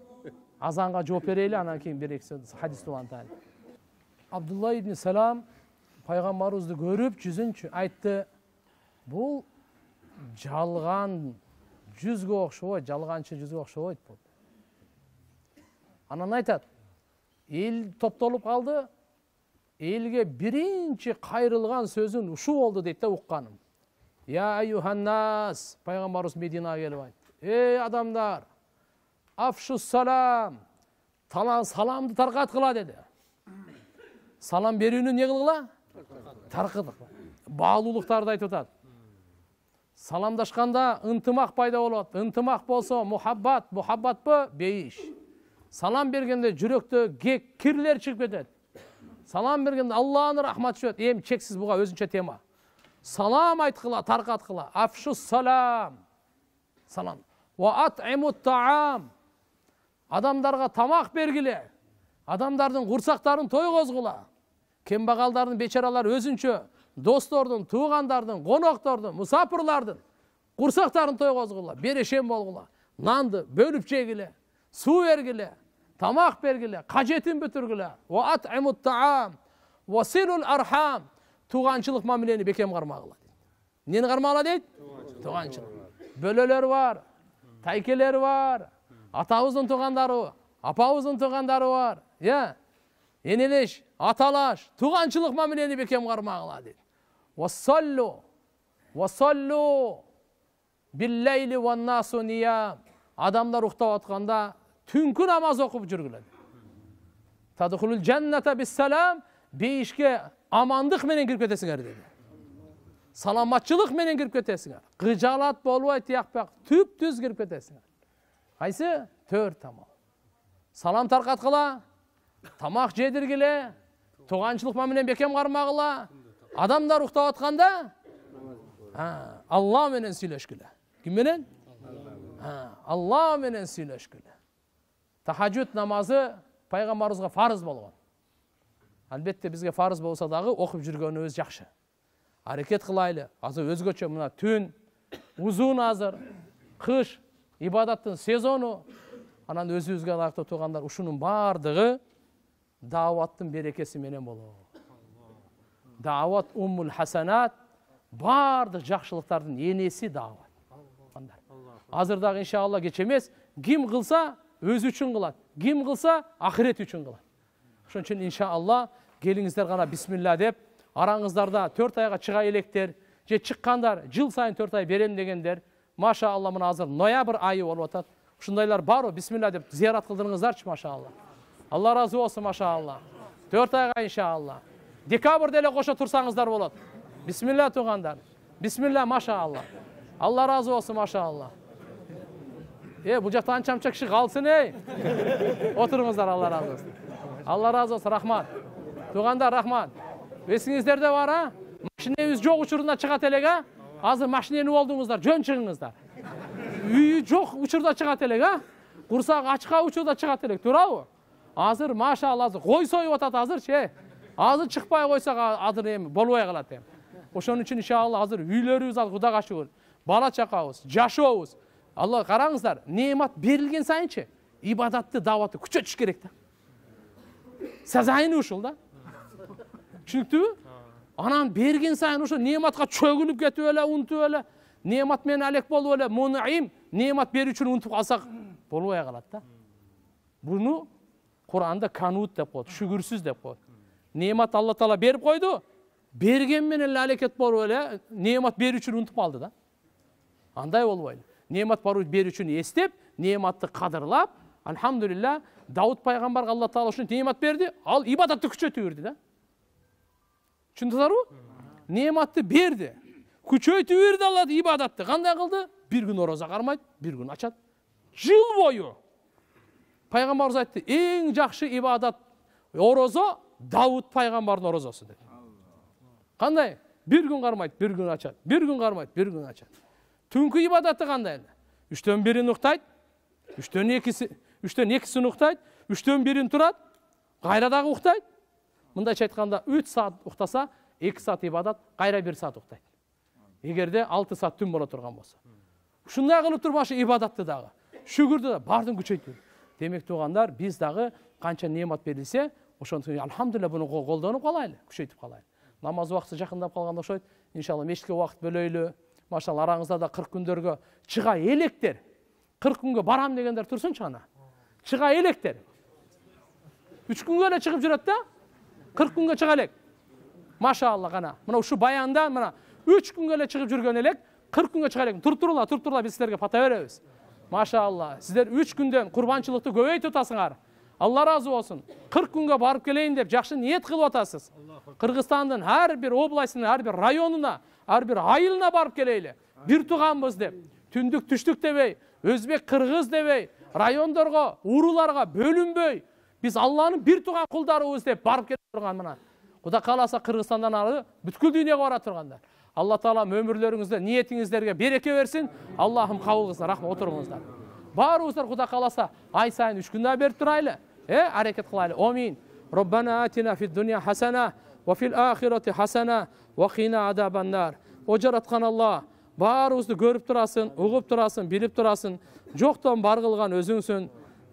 азанға жооп берейлі анан кейін эки хадис уантайын абдулла ибн салам пайғамбарыбызды көріп жүзін айтты бұл жалған жүзгө окшобойт жалганчы жүзгө окшобойт бұл анан айтады ел топтолуп қалды елге бірінші қайрылған сөзін ушу болду дейт да ұққаным я аюханнас пайгамбарыбыз мединага келіп айтты Эй адамдар афшу салам талан, саламды қыла деді салам берүүнү не кылгыла Тарқыдық. баалуулуктарды айтып атат саламдашқанда ынтымақ пайда болады ынтымақ болса мұхаббат мұхаббат па бейіш салам бергенде жүректе кирлер шығып кетеді салам бергенде алланың рахматы түседі ем шексіз бұға өзінше тема салам айтқыла тарқатқыла афшу салам салам таам адамдарға тамақ бергіле адамдардың құрсақтарын тойғызғыла кембағалдардың бечаралар өзінше достордың туғандардың қонақтардың мұсапырлардың құрсақтарын тойғызғыла берешен болғыла нанды бөліп жегіле су бергіле тамақ бергіле қажетін бітіргіле архам туғаншылық мәмілені бекем қармағыла нені қармағыла дейді туғаншылық бөлелер бар тәйкелер бар атабыздың туғандары апабыздың туғандары бар иә енелеш аталаш туғаншылық мәмілені бекем қармағыла дейді وصلوا وصلوا بالليل والناس адамдар ұйықтап жатқанда түнгі намаз оқып жүргіледі тадхулул жанната биссалам бейішке амандықменен кіріп кетесіңдер деді менен кіріп кетесіңдер қыжалат болбай тияқ түп түз кіріп кетесіңдер қайсы төрт амал салам тарқаткыла тамақ жедіргіле туғаншылық менен бекем қармағыла адамдар ұйықтап жатқанда алла менен сүйлөшкүлө ким менен алла менен сүйлөшкүлө тахаджуд намазы пайгамбарыбызга фарыз болған. албетте бизге фарыз болсо дагы окуп жүргөнүбүз жакшы аракет кылайлы азыр өзгөчө мына түн узун азыр кыш ибадаттың сезону анан өзүбүзгө ылайыктуу туугандар ушунун баардыгы дааваттын берекеси менен болот дауат уммул хасанат барлық жақсылықтардың енесі дауат азырдағы иншалла кеш емес ким қылса өзі үшін қылады ким қылса ақырет үшін қылады ошон үчүн иншаалла келиңиздер гана бисмилла деп араңыздарда төрт айга чыга электер же чыккандар жыл сайын төрт ай берем дегендер машаалла мына азыр ноябрь айы болуп атат ушундайлар барбы бисмилла деп зиярат кылдырыңыздарчы маша алла разы болсун алла төрт айга иншаалла декабрьді эле кошо турсаңыздар болот бисмилля туугандар бисмилла маша алла ыраазы болсун машаалла э бул жакта анча мынча киши калсын эй отуруңуздар алла ыраазы болсун алла ыраазы болсун рахмат туугандар рахмат эсиңиздерде бар а машинебиз жок учурунда чыгат элек а азыр машинени болдуңуздар жөн чыгыңыздар үйү жок учурда чыгат элек а курсагы ачка учурда чыгат элек туурабы азыр азыр кой союп атат азырчы э азыр чыкпай койсок азыр эми болбой калат эми ошон үчүн иншалла азыр үйлөрүбүз ал кудага шүгүр бала чакабыз жашообуз алла караңыздар немат берилген сайынчы ибадатты дааватты күчөтүш керек да сазайыны ушул да түшүнүктүүбү анан берген сайын ошо нематка чөгүлүп кетип эле унутуп эле немат менен алек болуп эле мунаим немат берүүчүнү унутуп калсак болбой калат да буну куранда канут деп коет шүгүрсүз деп коет алла таала taolo berib берген berganmenен эле алекет болуп эле неъмат берүүчүнү унутуп қалды да андай бару неъмат берүүчүнү естеп нематты қадырлап альхамдулилля дауд пайғамбарға алла таала үшін немат берді ал ибадатты күшейте берді да ғой нематты берді күшейте берді алла ибадатты қандай қылды бір күн ораза қармайды бір күн ачат жыл бою пайғамбарымыз айтты ең жақсы ибадат ораза дауыт пайғамбардың оразасы деп қандай бір күн қармайды бір күн ашады бір күн қармайды бір күн ашады түнгі ибадаты қандай үштен бірін ұйықтайды үштен екісі үштен екісін ұйықтайды үштен бірін тұрады қайрадағы ұйықтайды мындайша айтқанда үш сағат ұйықтаса екі сағат ибадат қайра бір сағат ұйықтайды егер де алты сағат түн бола тұрған болса ушундай кылып туруп ошо ибадатты дагы шүгүрдү да баардыгын күчөйтүү демек туғандар біз дағы қанша немат берілсе ошондуктан альхамдулилля буну колдонуп калайлы күчөйтүп калайлы намаз убактысы жакындап калганда окшойт иншалла мечитке убакыт бөлөйлү машалла араңызда да кырк күндөргө чыга электер кырк күнгө барам дегендер турсунчу ана чыга электер үч күнгө эле чыгып жүрөт да кырк күнгө чыга элек машаалла гана мына ушул баянда мына үч күнгө эле чыгып жүргөн элек кырк күнгө чыга элек туруп туруңлар туруп туруңлар биз силерге пата беребиз машаалла сиздер үч күндөн курбанчылыкты көбөйтүп атасыңар алла разы болсын қырық күнге барып келейін деп жақсы ниет қылып атасыз қырғызстанның әрбір бир әрбір районына әрбір айылына барып келейлі бір туғанбыз деп түндік түштік дебей өзбек қырғыз дебей райондарға уруларға бөлінбей біз алланың бір туған құлдарыбыз деп барып келе тұрған мына құда қаласа қырғызстаннан ары бүткіл дүниеге бара тұрғандар алла тағалам өмірлеріңізді ниетіңіздерге береке берсін аллахым қабыл қылсын рахмет отырыңыздар барыңыздар құда қаласа ай сайын үш күн беріп тұрайлы әрекет қылайлы омин ربنا آتنا في الدنيا хасана وفي الآخرة о жаратқан алла баарыбызды көріп тұрасың ұғып тұрасың біліп тұрасың жоқтан бар қылған өзіңсің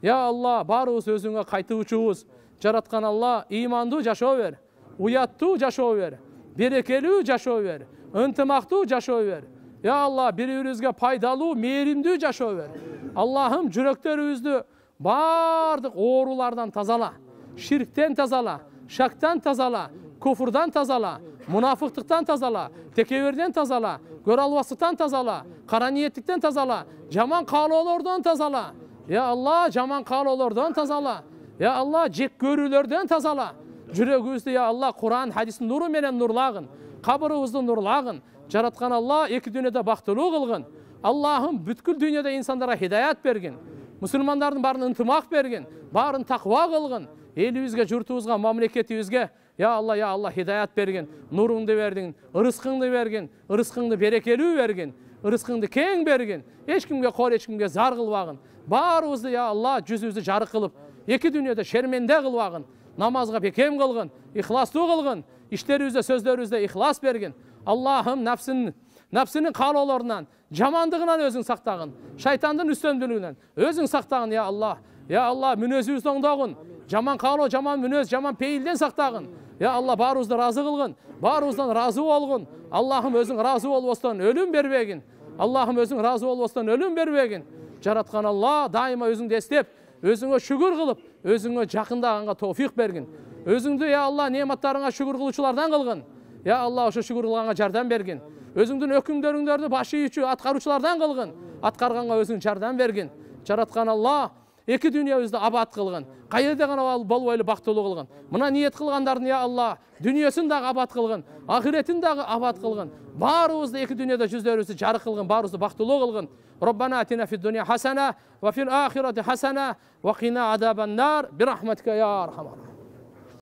я алла баарыбыз өзіңе қайтуучубуз жаратқан алла ыймандуу жашоо бер уяттуу жашоо бер берекелүү жашоо бер ынтымактуу жашоо бер я алла бири бирибизге пайдалуу мээримдүү жашоо бер аллахым жүрөктөрүбүздү бардық оорулардан тазала ширктен тазала шактан тазала куфурдан тазала мұнафықтықтан тазала текеберден тазала көралбастықтан тазала қара ниеттіктен тазала жаман каалоолордон тазала я алла жаман каалоолордон тазала я алла жек көрүүлөрдөн тазала жүрөгүбүздү я алла Құран, хадистин нуру менен нурлагын кабырыбызды нурлагын жараткан алла эки дүйнөдө бактылуу кылгын аллахым бүткүл дүйнөдө инсандарға хидаят бергин мұсылмандардың барын ынтымақ берген барын тақуа қылған елімізге жұртымызға мемлекетімізге я алла я алла хидаят берген нұрыңды берген ырысқыңды берген ырысқыңды берекелі берген ырысқыңды кең берген ешкімге қор ешкімге зар қылбағын барыбызды я алла жүзімізді жарық қылып екі дүниеде шерменде қылбағын намазға бекем қылғын ихласты қылғын іштерімізде сөздерімізде ихлас берген аллахым нәпсін нәпсінің қалауларынан жамандығынан өзің сақтағын шайтандың үстемділігінен өзің сақтағын я алла я алла мінезімізді оңдағын жаман қалау жаман мінез жаман пейілден сақтағын я алла барымызды разы қылғын барыбыздан разы болғын аллахым өзің разы бол осыдан өлім бербегін аллахым өзің разы бол осыдан өлім бербегін жаратқан алла дайыма өзіңді естеп өзіңе шүгір қылып өзіңе жақындағанға тофиқ бергін өзіңді я алла нематтарыңа шүгір қылушылардан қылғын я алла ошо шүгір қылғанға жардам бергін өзіңдің өкімдеріңдерді башиючу атқарушылардан қылғын атқарғанға өзің чардан берген жаратқан алла екі дүниебізді абат қылғын қайерде ғана ойлы бақтылы қылғын мына ниет қылғандардың я алла дүниесін дағы абат қылғын ақиретін дағы абат қылғын барымызды екі дүниеде жүздерімізді жарық қылғын барыбызды бақтылы қылғын ربنا آتنا في الدنيا حسنة وفي الآخرة حسنة وقنا عذاب النار برحمتك يا أرحم الراحمين